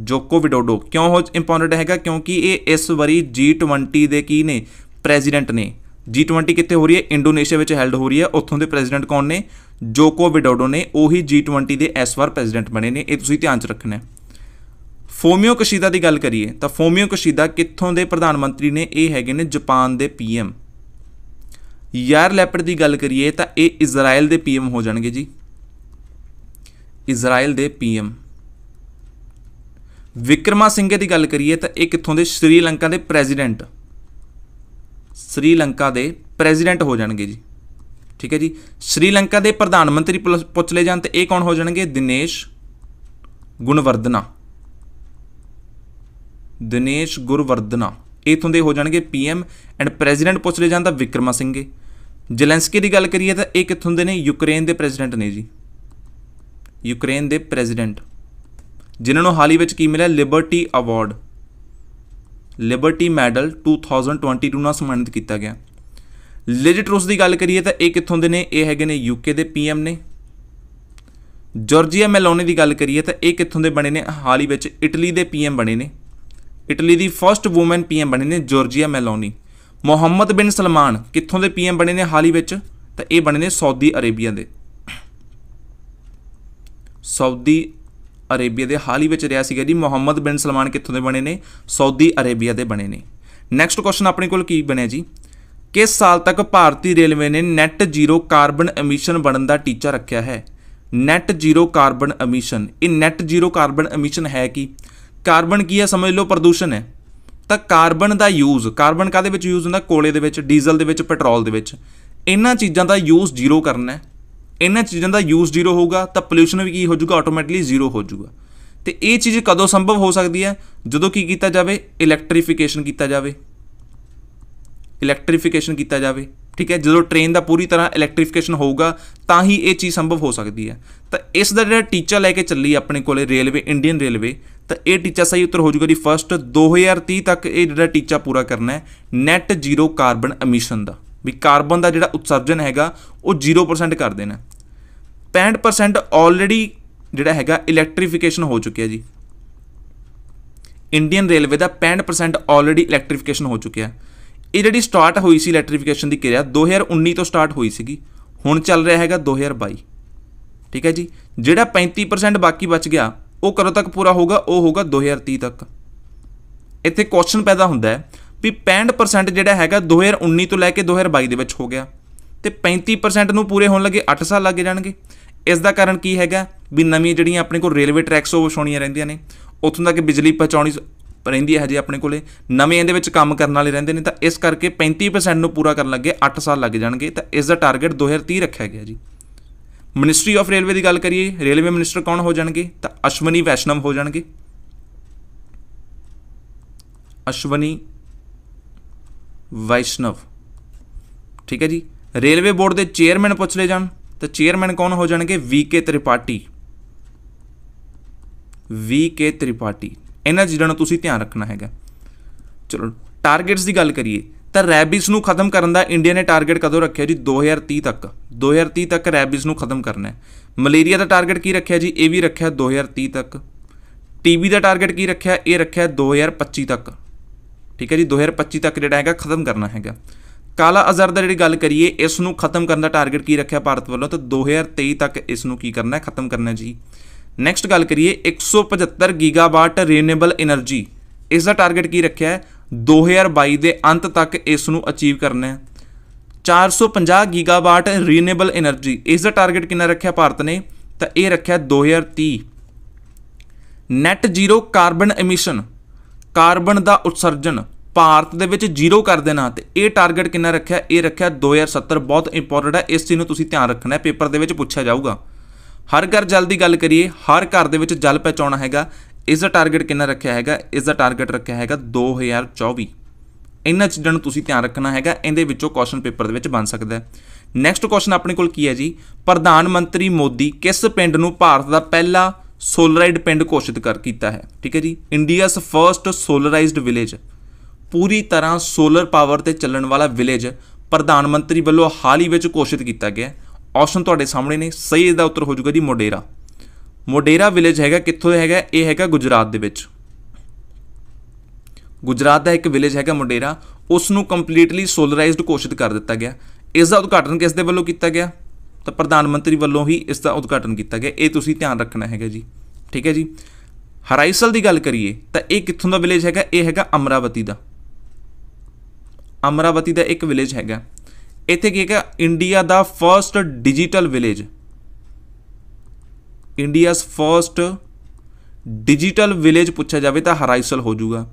ਜੋਕੋ ਵਿਡੋਡੋ ਕਿਉਂ ਹੋ ਇੰਪੋਰਟੈਂਟ ਹੈਗਾ ਕਿਉਂਕਿ ਇਹ ਇਸ ਵਾਰੀ G20 ਦੇ ਕੀ ਨੇ ਪ੍ਰੈਜ਼ੀਡੈਂਟ ਨੇ G20 ਕਿੱਥੇ ਹੋ ਰਹੀ ਹੈ ਇੰਡੋਨੇਸ਼ੀਆ ਵਿੱਚ ਹੈਲਡ ਹੋ ਰਹੀ ਹੈ ਉੱਥੋਂ ਦੇ ਪ੍ਰੈਜ਼ੀਡੈਂਟ ਕੌਣ ਨੇ ਜੋਕੋ ਵਿਡੋਡੋ ਨੇ ਉਹੀ G20 ਦੇ ਇਸ ਵਾਰ ਪ੍ਰੈਜ਼ੀਡੈਂਟ ਬਣੇ ਨੇ ਇਹ ਤੁਸੀਂ ਧਿਆਨ 'ਚ ਰੱਖਣਾ ਫੋਮਿਓ ਫੋਮੀਓ ਕਸ਼ੀਦਾ ਦੀ ਗੱਲ ਕਰੀਏ ਤਾਂ ਫੋਮੀਓ ਕਸ਼ੀਦਾ ਕਿੱਥੋਂ ਦੇ ਪ੍ਰਧਾਨ ਮੰਤਰੀ ਨੇ ਇਹ ਹੈਗੇ ਨੇ ਜਾਪਾਨ ਦੇ ਪੀਐਮ ਯਾਰ ਲੈਪਰ ਦੀ ਗੱਲ ਕਰੀਏ ਤਾਂ ਇਹ ਇਜ਼ਰਾਈਲ ਦੇ ਪੀਐਮ ਹੋ ਜਾਣਗੇ ਜੀ ਇਜ਼ਰਾਈਲ ਦੇ ਪੀਐਮ ਵਿਕਰਮਾ ਸਿੰਘੇ ਦੀ ਗੱਲ ਕਰੀਏ ਤਾਂ ਇਹ ਕਿੱਥੋਂ ਦੇ ਸ਼੍ਰੀਲੰਕਾ ਦੇ ਪ੍ਰੈਜ਼ੀਡੈਂਟ ਸ਼੍ਰੀਲੰਕਾ ਦੇ ਪ੍ਰੈਜ਼ੀਡੈਂਟ ਹੋ ਜਾਣਗੇ ਜੀ ਠੀਕ ਹੈ ਜੀ ਸ਼੍ਰੀਲੰਕਾ ਦੇ ਪ੍ਰਧਾਨ ਮੰਤਰੀ ਪੁੱਛ ਲਏ ਜਾਣ ਤੇ ਇਹ ਕੌਣ ਹੋ ਜਾਣਗੇ ਦਿਨੇਸ਼ ਗੁਣਵਰਧਨਾ ਦਿਨੇਸ਼ ਗੁਰਵਰਧਨਾ ਇਥੋਂ ਦੇ ਹੋ ਜਾਣਗੇ ਪੀਐਮ ਐਂਡ ਪ੍ਰੈਜ਼ੀਡੈਂਟ ਪੁੱਛ ਲਏ ਜਾਣ ਤਾਂ ਵਿਕਰਮਾ ਸਿੰਘੇ ਜ਼ੈਲੈਂਸਕੀ ਦੀ ਗੱਲ ਕਰੀਏ ਤਾਂ ਇਹ ਕਿੱਥੋਂ ਦੇ ਨੇ ਯੂਕਰੇਨ ਦੇ ਪ੍ਰੈਜ਼ੀਡੈਂਟ ਨੇ ਜੀ ਯੂਕਰੇਨ ਦੇ ਪ੍ਰੈਜ਼ੀਡੈਂਟ ਜਿਨ੍ਹਾਂ ਨੂੰ ਹਾਲ ਹੀ ਵਿੱਚ ਕੀ ਮਿਲਿਆ ਲਿਬਰਟੀ ਅਵਾਰਡ ਲਿਬਰਟੀ ਮੈਡਲ 2022 ਨਾਲ ਸਨਮਾਨਿਤ ਕੀਤਾ ਗਿਆ ਲੈਜਿਟਰੋਸ ਦੀ ਗੱਲ ਕਰੀਏ ਤਾਂ ਇਹ ਕਿੱਥੋਂ ਦੇ ਨੇ ਇਹ ਹੈਗੇ ਨੇ ਯੂਕੇ ਦੇ ਪੀਐਮ ਨੇ ਜਾਰਜੀਆ ਮੈਲੋਨੀ ਦੀ ਗੱਲ ਕਰੀਏ ਤਾਂ ਇਹ ਕਿੱਥੋਂ ਦੇ ਬਣੇ ਨੇ ਹਾਲ ਹੀ ਵਿੱਚ ਇਟਲੀ ਦੇ ਪੀਐਮ ਬਣੇ ਨੇ ਇਟਲੀ ਦੀ ਫਰਸਟ ਔਮਨ ਪੀਐਮ ਬਣੇ ਨੇ ਜਾਰਜੀਆ ਮੈਲੋਨੀ ਮੁਹੰਮਦ ਬਿਨ ਸਲਮਾਨ ਕਿੱਥੋਂ ਦੇ ਪੀਐਮ ਬਣੇ ਨੇ ਹਾਲ ਹੀ ਵਿੱਚ ਤਾਂ ਇਹ ਬਣੇ ਨੇ ਸਾਊਦੀ ਅਰੇਬੀਆ ਦੇ ਸਾਊਦੀ ਅਰੇਬੀਆ ਦੇ ਹਾਲ ਹੀ ਵਿੱਚ ਰਿਹਾ ਸੀਗਾ ਜੀ ਮੁਹੰਮਦ ਬਿਨ ਸਲਮਾਨ ਕਿੱਥੋਂ ਦੇ ਬਣੇ ਨੇ ਸਾਊਦੀ ਅਰੇਬੀਆ ਦੇ ਬਣੇ ਨੇ ਨੈਕਸਟ ਕੁਐਸਚਨ ਆਪਣੇ ਕੋਲ ਕੀ ਬਣਿਆ ਜੀ ਕਿਸ ਸਾਲ ਤੱਕ ਭਾਰਤੀ ਰੇਲਵੇ ਨੇ ਨੈਟ ਜ਼ੀਰੋ ਕਾਰਬਨ ਐਮਿਸ਼ਨ ਬਣਨ ਦਾ ਟੀਚਾ ਰੱਖਿਆ ਹੈ ਨੈਟ ਜ਼ੀਰੋ ਕਾਰਬਨ ਐਮਿਸ਼ਨ ਇਹ ਨੈਟ ਜ਼ੀਰੋ ਕਾਰਬਨ ਐਮਿਸ਼ਨ ਹੈ ਕੀ ਕਾਰਬਨ ਕੀ ਹੈ ਸਮਝ ਲਓ ਪ੍ਰਦੂਸ਼ਣ ਹੈ ਤਾਂ ਕਾਰਬਨ ਦਾ ਯੂਜ਼ ਕਾਰਬਨ ਕਾਦੇ ਵਿੱਚ ਯੂਜ਼ ਹੁੰਦਾ ਕੋਲੇ ਦੇ ਵਿੱਚ ਡੀਜ਼ਲ ਦੇ ਵਿੱਚ ਪੈਟਰੋਲ ਦੇ ਵਿੱਚ ਇਹਨਾਂ ਚੀਜ਼ਾਂ ਦਾ ਯੂਜ਼ ਜ਼ੀਰੋ ਕਰਨਾ ਹੈ ਇਹਨਾਂ ਚੀਜ਼ਾਂ ਦਾ ਯੂਜ਼ ਜ਼ੀਰੋ ਹੋਊਗਾ ਤਾਂ ਪੋਲੂਸ਼ਨ ਵੀ ਕੀ ਹੋ ਜਾਊਗਾ ਆਟੋਮੈਟਿਕਲੀ ਜ਼ੀਰੋ ਹੋ ਜਾਊਗਾ ਤੇ ਇਹ ਚੀਜ਼ ਕਦੋਂ ਸੰਭਵ ਹੋ ਸਕਦੀ ਹੈ ਜਦੋਂ ਕੀ ਕੀਤਾ ਜਾਵੇ ਇਲੈਕਟ੍ਰੀਫਿਕੇਸ਼ਨ ਕੀਤਾ ਜਾਵੇ ਇਲੈਕਟ੍ਰੀਫਿਕੇਸ਼ਨ ਕੀਤਾ ਜਾਵੇ ਠੀਕ ਹੈ ਜਦੋਂ ਟ੍ਰੇਨ ਦਾ ਪੂਰੀ ਤਰ੍ਹਾਂ ਇਲੈਕਟ੍ਰੀਫਿਕੇਸ਼ਨ ਹੋਊਗਾ ਤਾਂ ਹੀ ਇਹ ਚੀਜ਼ ਸੰਭਵ ਹੋ ਸਕਦੀ ਹੈ ਤਾਂ ਇਸ ਦਾ ਜਿਹੜਾ ਟੀਚਾ ਲੈ ਕੇ ਚੱਲੀ ਆਪਣੇ ਕੋਲੇ ਰੇਲਵੇ ਇੰਡੀਅਨ ਰੇਲਵੇ ਤਾਂ ਇਹ ਟੀਚਾ ਸਹੀ ਉੱਤਰ ਹੋ ਜਾਊਗਾ ਜੀ ਫਸਟ 2030 ਤੱਕ ਇਹ ਜਿਹੜਾ ਟੀਚਾ ਪੂਰਾ ਕਰਨਾ ਹੈ ਨੈਟ ਜ਼ੀਰੋ ਕਾਰਬਨ ਐਮਿਸ਼ਨ ਦਾ ਵੀ ਕਾਰਬਨ ਦਾ ਜਿਹੜਾ ਉਤਸਰਜਨ ਹੈਗਾ ਉਹ 0% ਕਰ ਦੇਣਾ 65% ਆਲਰੇਡੀ ਜਿਹੜਾ ਹੈਗਾ ਇਲੈਕਟ੍ਰੀਫਿਕੇਸ਼ਨ ਹੋ ਚੁੱਕਿਆ ਜੀ ਇੰਡੀਅਨ ਰੇਲਵੇ ਦਾ 65% ਆਲਰੇਡੀ ਇਲੈਕਟ੍ਰੀਫਿਕੇਸ਼ਨ ਹੋ ਚੁੱਕਿਆ ਇਹ ਜਿਹੜੀ ਸਟਾਰਟ ਹੋਈ ਸੀ ਇਲੈਕਟ੍ਰੀਫਿਕੇਸ਼ਨ ਦੀ ਕਿਰਿਆ 2019 ਤੋਂ ਸਟਾਰਟ ਹੋਈ ਸੀਗੀ ਹੁਣ ਚੱਲ ਰਿਹਾ ਹੈਗਾ 2022 ਠੀਕ ਹੈ ਜੀ ਜਿਹੜਾ 35% ਬਾਕੀ ਬਚ ਗਿਆ ਉਹ ਕਦੋਂ ਤੱਕ ਪੂਰਾ ਹੋਊਗਾ ਉਹ ਹੋਊਗਾ 2030 ਤੱਕ ਇੱਥੇ ਕੁਐਸਚਨ ਪੈਦਾ ਹੁੰਦਾ ਹੈ ਵੀ 65% ਜਿਹੜਾ ਹੈਗਾ 2019 ਤੋਂ ਲੈ ਕੇ 2022 ਦੇ ਵਿੱਚ ਹੋ ਗਿਆ ਤੇ 35% ਨੂੰ ਪੂਰੇ ਹੋਣ ਲੱਗੇ 8 ਸਾਲ ਲੱਗੇ ਜਾਣਗੇ ਇਸ ਦਾ ਕਾਰਨ ਕੀ ਹੈਗਾ ਵੀ ਨਵੀਆਂ ਜਿਹੜੀਆਂ ਆਪਣੇ ਕੋਲ ਰੇਲਵੇ ਟਰੈਕਸ ਉਹ ਵਿਛਾਉਣੀਆਂ ਰਹਿੰਦੀਆਂ ਨੇ ਉੱਥੋਂ ਤੱਕ ਬਿਜਲੀ ਪਹੁੰਚਾਉਣੀ ਰਹਿੰਦੀ ਹੈ ਹਜੇ ਆਪਣੇ ਕੋਲੇ ਨਵੇਂ ਇਹਦੇ ਵਿੱਚ ਕੰਮ ਕਰਨ ਵਾਲੇ ਰਹਿੰਦੇ ਨੇ ਤਾਂ ਇਸ ਕਰਕੇ 35% ਨੂੰ ਪੂਰਾ ਕਰਨ ਲੱਗੇ 8 ਸਾਲ ਲੱਗ ਜਾਣਗੇ ਤਾਂ ਇਸ ਦਾ ਟਾਰਗੇਟ 2030 ਰੱਖਿਆ ਗਿਆ ਜੀ ਮਿਨਿਸਟਰੀ ਆਫ ਰੇਲਵੇ ਦੀ ਗੱਲ ਕਰੀਏ ਰੇਲਵੇ ਮਿਨਿਸਟਰ ਕੌਣ ਹੋ ਜਾਣਗੇ ਤਾਂ ਅਸ਼ਵਨੀ ਵੈਸ਼ਨਮ ਹੋ ਜਾਣਗੇ ਅਸ਼ਵਨੀ ਵੈਸ਼ਨਵ ਠੀਕ ਹੈ ਜੀ ਰੇਲਵੇ ਬੋਰਡ ਦੇ ਚੇਅਰਮੈਨ ਪੁੱਛ ਲੈ ਜਾਣ ਤਾਂ ਚੇਅਰਮੈਨ ਕੌਣ ਹੋ ਜਾਣਗੇ ਵੀ ਕੇ ਤ੍ਰਿਪਾਠੀ ਵੀ ਕੇ ਤ੍ਰਿਪਾਠੀ ਇਹਨਾਂ ਚੀਜ਼ਾਂ ਨੂੰ ਤੁਸੀਂ ਧਿਆਨ ਰੱਖਣਾ ਹੈਗਾ ਚਲੋ ਟਾਰਗੇਟਸ ਦੀ ਗੱਲ ਕਰੀਏ ਤਾਂ ਰੈਬਿਸ ਨੂੰ ਖਤਮ ਕਰਨ ਦਾ ਇੰਡੀਆ ਨੇ ਟਾਰਗੇਟ ਕਦੋਂ ਰੱਖਿਆ ਜੀ 2030 ਤੱਕ 2030 ਤੱਕ ਰੈਬਿਸ ਨੂੰ ਖਤਮ ਕਰਨਾ ਹੈ ਮਲੇਰੀਆ ਦਾ ਟਾਰਗੇਟ ਕੀ ਰੱਖਿਆ ਜੀ ਇਹ ਵੀ ਰੱਖਿਆ 2030 ਤੱਕ ਟੀਬੀ ਦਾ ਟਾਰਗੇਟ ਕੀ ਰੱਖਿਆ ਇਹ ਰੱਖਿਆ 2025 ਤੱਕ ਠੀਕ ਹੈ ਜੀ 2025 ਤੱਕ ਜਿਹੜਾ ਹੈਗਾ ਖਤਮ ਕਰਨਾ ਹੈਗਾ ਕਾਲਾ ਅਜ਼ਰ ਦਾ ਜਿਹੜੀ ਗੱਲ ਕਰੀਏ ਇਸ ਨੂੰ ਖਤਮ ਕਰਨ ਦਾ ਟਾਰਗੇਟ ਕੀ ਰੱਖਿਆ ਭਾਰਤ ਵੱਲੋਂ ਤਾਂ 2023 ਤੱਕ ਇਸ ਨੂੰ ਕੀ ਕਰਨਾ ਹੈ ਖਤਮ ਕਰਨਾ ਜੀ ਨੈਕਸਟ ਗੱਲ ਕਰੀਏ 175 ਗੀਗਾਵਾਟ ਰੀਨੇਬਲ એનર્ਜੀ ਇਸ ਦਾ ਟਾਰਗੇਟ ਕੀ ਰੱਖਿਆ ਹੈ 2022 ਦੇ ਅੰਤ ਤੱਕ ਇਸ ਨੂੰ ਅਚੀਵ ਕਰਨਾ ਹੈ 450 ਗੀਗਾਵਾਟ ਰੀਨੇਬਲ એનર્ਜੀ ਇਸ ਦਾ ਟਾਰਗੇਟ ਕਿੰਨਾ ਰੱਖਿਆ ਭਾਰਤ ਨੇ ਤਾਂ ਇਹ ਰੱਖਿਆ 2030 net zero carbon emission carbon ਦਾ ਉਤਸਰਜਨ ਭਾਰਤ ਦੇ ਵਿੱਚ ਜ਼ੀਰੋ ਕਰ ਦੇਣਾ ਤੇ ਇਹ ਟਾਰਗੇਟ ਕਿੰਨਾ ਰੱਖਿਆ ਇਹ ਰੱਖਿਆ 2070 ਬਹੁਤ ਇੰਪੋਰਟੈਂਟ ਹੈ ਇਸ ਚੀਜ਼ ਨੂੰ ਤੁਸੀਂ ਧਿਆਨ ਰੱਖਣਾ ਹੈ ਪੇਪਰ ਦੇ ਵਿੱਚ ਪੁੱਛਿਆ ਜਾਊਗਾ ਹਰ ਘਰ ਜਲ ਦੀ ਗੱਲ ਕਰੀਏ ਹਰ ਘਰ ਦੇ ਵਿੱਚ ਜਲ ਪਹੁੰਚਾਉਣਾ ਹੈਗਾ ਇਸ ਦਾ ਟਾਰਗੇਟ ਕਿੰਨਾ ਰੱਖਿਆ ਹੈਗਾ ਇਸ ਦਾ ਟਾਰਗੇਟ ਰੱਖਿਆ ਹੈਗਾ 2024 ਇਹਨਾਂ ਚੀਜ਼ਾਂ ਨੂੰ ਤੁਸੀਂ ਧਿਆਨ ਰੱਖਣਾ ਹੈਗਾ ਇਹਦੇ ਵਿੱਚੋਂ ਕੁਐਸਚਨ ਪੇਪਰ ਦੇ ਵਿੱਚ ਬਣ ਸਕਦਾ ਹੈ ਨੈਕਸਟ ਕੁਐਸਚਨ ਆਪਣੇ ਕੋਲ ਕੀ ਹੈ ਜੀ ਪ੍ਰਧਾਨ ਮੰਤਰੀ ਮੋਦੀ ਕਿਸ ਪਿੰਡ ਨੂੰ ਭਾਰਤ ਦਾ ਪਹਿਲਾ ਸੋਲਰਾਈਡ ਪਿੰਡ ਘੋਸ਼ਿਤ ਕਰ ਕੀਤਾ ਹੈ ਠੀਕ ਹੈ ਜੀ ਇੰਡੀਆਸ ਫਰਸਟ ਸੋਲਰਾਈਜ਼ਡ ਵਿਲੇਜ ਪੂਰੀ ਤਰ੍ਹਾਂ ਸੋਲਰ ਪਾਵਰ ਤੇ ਚੱਲਣ ਵਾਲਾ ਵਿਲੇਜ ਪ੍ਰਧਾਨ ਮੰਤਰੀ ਵੱਲੋਂ ਹਾਲ ਹੀ ਵਿੱਚ ਘੋਸ਼ਿਤ ਕੀਤਾ ਗਿਆ ਹੈ ਆਪਸ਼ਨ ਤੁਹਾਡੇ ਸਾਹਮਣੇ ਨੇ ਸਹੀ ਇਹਦਾ ਉੱਤਰ ਹੋ ਜਾਊਗਾ ਜੀ ਮੋਡੇਰਾ ਮੋਡੇਰਾ ਵਿਲੇਜ ਹੈਗਾ ਕਿੱਥੋਂ ਹੈਗਾ ਇਹ ਹੈਗਾ ਗੁਜਰਾਤ ਦੇ ਵਿੱਚ ਗੁਜਰਾਤ ਦਾ ਇੱਕ ਵਿਲੇਜ ਹੈਗਾ ਮੋਡੇਰਾ ਉਸ ਨੂੰ ਕੰਪਲੀਟਲੀ ਸੋਲਰਾਈਜ਼ਡ ਘੋਸ਼ਿਤ ਕਰ ਦਿੱਤਾ ਗਿਆ ਇਸ ਦਾ ਉਦਘਾਟਨ ਕਿਸ ਦੇ ਵੱਲੋਂ ਕੀਤਾ ਗਿਆ ਤਾਂ ਪ੍ਰਧਾਨ ਮੰਤਰੀ ਵੱਲੋਂ ਹੀ ਇਸ ਦਾ ਉਦਘਾਟਨ ਕੀਤਾ ਗਿਆ ਇਹ ਤੁਸੀਂ ਧਿਆਨ ਰੱਖਣਾ ਹੈਗਾ ਜੀ ਠੀਕ ਹੈ ਜੀ ਹਰਾਈਸਲ ਦੀ ਗੱਲ ਕਰੀਏ ਤਾਂ ਇਹ ਕਿੱਥੋਂ ਦਾ ਵਿਲੇਜ ਹੈਗਾ ਇਹ ਹੈਗਾ ਅਮਰਾਵਤੀ ਦਾ ਅਮਰਾਵਤੀ ਦਾ ਇੱਕ ਵਿਲੇਜ ਹੈਗਾ ਇੱਥੇ ਕੀ ਹੈ ਇੰਡੀਆ ਦਾ first digital village India's first digital village ਪੁੱਛਿਆ ਜਾਵੇ ਤਾਂ ਹਰਾਈਸਲ ਹੋ ਜਾਊਗਾ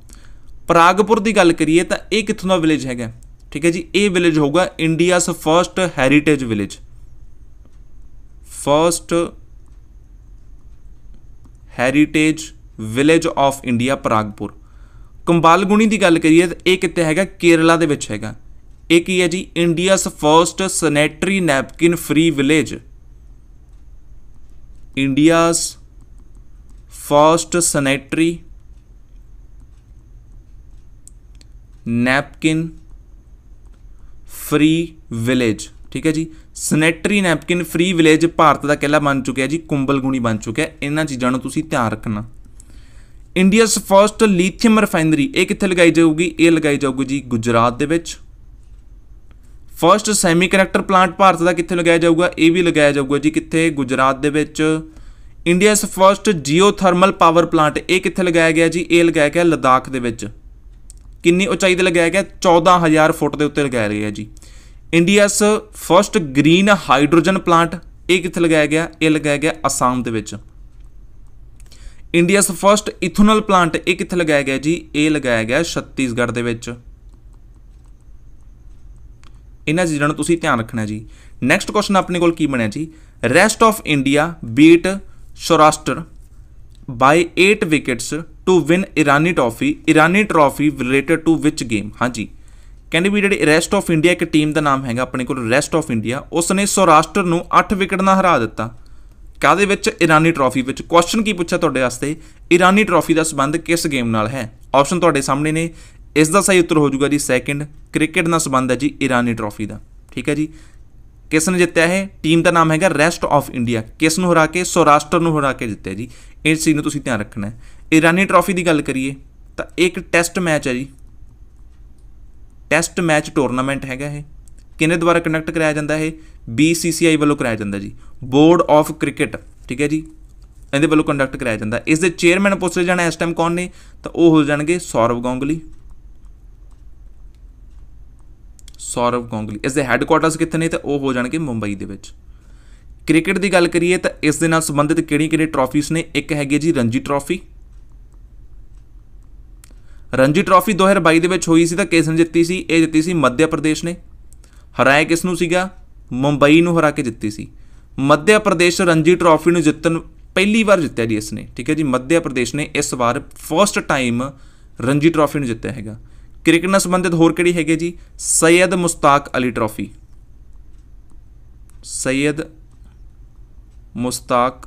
ਪ੍ਰਾਗਪੁਰ ਦੀ ਗੱਲ ਕਰੀਏ ਤਾਂ ਇਹ ਕਿੱਥੋਂ ਦਾ ਵਿਲੇਜ ਹੈਗਾ ਠੀਕ ਹੈ ਜੀ ਇਹ ਵਿਲੇਜ ਹੋਊਗਾ India's first heritage village first heritage village of India Pragpur Kumbalangi ਦੀ ਗੱਲ ਕਰੀਏ ਤਾਂ ਇਹ ਕਿੱਥੇ ਹੈਗਾ ਕੇਰਲਾ ਦੇ ਵਿੱਚ ਹੈਗਾ ਇਹ ਕੀ ਹੈ ਜੀ India's first sanitary napkin free village India's first sanitary napkin free village ਠੀਕ ਹੈ ਜੀ sanitary napkin free village Bharat ਦਾ ਕਿਹਲਾ ਬਣ ਚੁੱਕਿਆ ਜੀ ਕੁੰਬਲਗੁਣੀ ਬਣ ਚੁੱਕਿਆ ਇਹਨਾਂ ਚੀਜ਼ਾਂ ਨੂੰ ਤੁਸੀਂ ਧਿਆਨ ਰੱਖਣਾ ਇੰਡੀਆਸ ਫਰਸਟ ਲੀਥੀਅਮ ਰਿਫਾਈਨਰੀ ਇਹ ਕਿੱਥੇ ਲਗਾਈ ਜਾਊਗੀ ਇਹ ਲਗਾਈ ਜਾਊਗੀ ਜੀ ਗੁਜਰਾਤ ਦੇ ਵਿੱਚ first semiconductor plant Bharat ਦਾ ਕਿੱਥੇ ਲਗਾਇਆ ਜਾਊਗਾ ਇਹ ਵੀ ਲਗਾਇਆ ਜਾਊਗਾ ਜੀ ਕਿੱਥੇ ਗੁਜਰਾਤ ਦੇ ਵਿੱਚ India's first geothermal power plant ਇਹ ਕਿੱਥੇ ਲਗਾਇਆ ਗਿਆ ਜੀ ਇਹ ਲਗਾਇਆ ਗਿਆ ਲਦਾਖ ਦੇ ਵਿੱਚ ਕਿੰਨੀ ਉਚਾਈ ਤੇ ਲਗਾਇਆ ਗਿਆ 14000 ਫੁੱਟ ਦੇ ਉੱਤੇ ਲਗਾਇਆ ਗਿਆ ਜੀ India's first green hydrogen plant ਇਹ ਕਿੱਥੇ ਲਗਾਇਆ ਗਿਆ ਇਹ ਲਗਾਇਆ ਗਿਆ ਅਸਾਮ ਦੇ ਵਿੱਚ ਇੰਡੀਆਸ ਫਰਸਟ ਇਥਨਲ ਪਲਾਂਟ ਇਹ ਕਿੱਥੇ ਲਗਾਇਆ ਗਿਆ ਜੀ ਇਹ ਲਗਾਇਆ ਗਿਆ ਛੱਤੀਸਗੜ੍ਹ ਦੇ ਵਿੱਚ ਇਹਨਾਂ ਚੀਜ਼ਾਂ ਨੂੰ ਤੁਸੀਂ ਧਿਆਨ ਰੱਖਣਾ ਜੀ ਨੈਕਸਟ ਕੁਐਸਚਨ ਆਪਣੇ ਕੋਲ ਕੀ ਬਣਿਆ ਜੀ rest of India beat Saurashtra by 8 wickets to win Irani trophy Irani trophy related to which game ਹਾਂਜੀ ਕਹਿੰਦੇ ਵੀ ਜਿਹੜੇ ਰੈਸਟ ਆਫ ਇੰਡੀਆ ਇੱਕ ਟੀਮ ਦਾ ਨਾਮ ਹੈਗਾ ਆਪਣੇ ਕੋਲ ਰੈਸਟ ਆਫ ਇੰਡੀਆ ਉਸ ਨੇ ਸੌਰਾਸ਼ਟਰ ਨੂੰ 8 ਵਿਕਟ ਨਾਲ ਹਰਾ ਦਿੱਤਾ ਕਾਦੇ ਵਿੱਚ ਇਰਾਨੀ ਟਰਾਫੀ ਵਿੱਚ ਕੁਐਸਚਨ ਕੀ ਪੁੱਛਿਆ ਤੁਹਾਡੇ ਵਾਸਤੇ ਇਰਾਨੀ ਟਰਾਫੀ ਦਾ ਸਬੰਧ ਕਿਸ ਗੇਮ ਨਾਲ ਹੈ ਆਪਸ਼ਨ ਤੁਹਾਡੇ ਸਾਹਮਣੇ ਨੇ ਇਸ ਦਾ ਸਹੀ ਉੱਤਰ ਹੋ ਜਾਊਗਾ ਜੀ ਸੈਕਿੰਡ ਕ੍ਰਿਕਟ ਨਾਲ ਸੰਬੰਧ ਹੈ ਜੀ ਇਰਾਨੀ ਟਰੋਫੀ ਦਾ ਠੀਕ ਹੈ ਜੀ ਕਿਸ ਨੇ ਜਿੱਤਿਆ ਹੈ ਟੀਮ ਦਾ ਨਾਮ ਹੈਗਾ ਰੈਸਟ ਆਫ ਇੰਡੀਆ ਕਿਸ ਨੂੰ ਹਰਾ ਕੇ ਸੌਰਾਸ਼ਟਰ ਨੂੰ ਹਰਾ ਕੇ ਜਿੱਤਿਆ ਜੀ ਇਹ ਚੀਜ਼ ਨੂੰ ਤੁਸੀਂ ਧਿਆਨ ਰੱਖਣਾ ਹੈ ਇਰਾਨੀ ਟਰੋਫੀ ਦੀ ਗੱਲ ਕਰੀਏ ਤਾਂ ਇੱਕ ਟੈਸਟ ਮੈਚ ਹੈ ਜੀ ਟੈਸਟ ਮੈਚ ਟੂਰਨਾਮੈਂਟ ਹੈਗਾ ਇਹ ਕਿਨੇ ਦੁਆਰਾ ਕਨੈਕਟ ਕਰਾਇਆ ਜਾਂਦਾ ਹੈ ਬੀਸੀਸੀਆਈ ਵੱਲੋਂ ਕਰਾਇਆ ਜਾਂਦਾ ਜੀ ਬੋਰਡ ਆਫ ਕ੍ਰਿਕਟ ਠੀਕ ਹੈ ਜੀ ਇਹਦੇ ਵੱਲੋਂ ਕੰਡਕਟ ਕਰਾਇਆ ਜਾਂਦਾ ਇਸ ਦੇ ਚੇਅਰਮੈਨ ਪੁੱਛੇ ਜਾਣਾ ਇਸ ਟਾਈਮ ਕੌਣ ਨੇ ਤਾਂ ਉਹ ਹੋ ਜਾਣਗੇ ਸੌਰਵ ਗੌਂਗਲੀ ਸੌਰਵ ਗੋਂਗਲੀ ਇਸ ਦੇ ਹੈੱਡਕੁਆਟਰਸ ਕਿੱਥੇ ਨੇ ਤਾਂ ਉਹ ਹੋ ਜਾਣਗੇ ਮੁੰਬਈ ਦੇ ਵਿੱਚ ਕ੍ਰਿਕਟ ਦੀ ਗੱਲ ਕਰੀਏ ਤਾਂ ਇਸ ਦੇ ਨਾਲ ਸੰਬੰਧਿਤ ਕਿਹੜੀ-ਕਿਹੜੀ ਟਰਾਫੀਆਂ ਨੇ ਇੱਕ ਹੈਗੀ ਜੀ ਰਣਜੀ ਟਰਾਫੀ ਰਣਜੀ ਟਰਾਫੀ 2022 ਦੇ ਵਿੱਚ ਹੋਈ ਸੀ ਤਾਂ ਕਿਸ ਨੇ ਜਿੱਤੀ ਸੀ ਇਹ ਜਿੱਤੀ ਸੀ ਮੱਧਿਆ ਪ੍ਰਦੇਸ਼ ਨੇ ਹਰਾਇਆ ਕਿਸ ਨੂੰ ਸੀਗਾ ਮੁੰਬਈ ਨੂੰ ਹਰਾ ਕੇ ਜਿੱਤੀ ਸੀ ਮੱਧਿਆ ਪ੍ਰਦੇਸ਼ ਰਣਜੀ ਟਰਾਫੀ ਨੂੰ ਜਿੱਤਣ ਪਹਿਲੀ ਵਾਰ ਜਿੱਤਿਆ ਜੀ ਇਸ ਨੇ ਠੀਕ ਹੈ ਜੀ ਮੱਧਿਆ ਪ੍ਰਦੇਸ਼ ਨੇ ਇਸ ਵਾਰ ਫਰਸਟ ਟਾਈਮ ਰਣਜੀ ਟਰਾਫੀ ਨੂੰ ਜਿੱਤਿਆ ਹੈਗਾ ਕ੍ਰਿਕਟ ਨਾਲ ਸੰਬੰਧਿਤ ਹੋਰ ਕਿਹੜੀ ਹੈਗੇ ਜੀ ਸੈਦ ਮੁਸਤਾਕ ਅਲੀ ਟਰਾਫੀ ਸੈਦ ਮੁਸਤਾਕ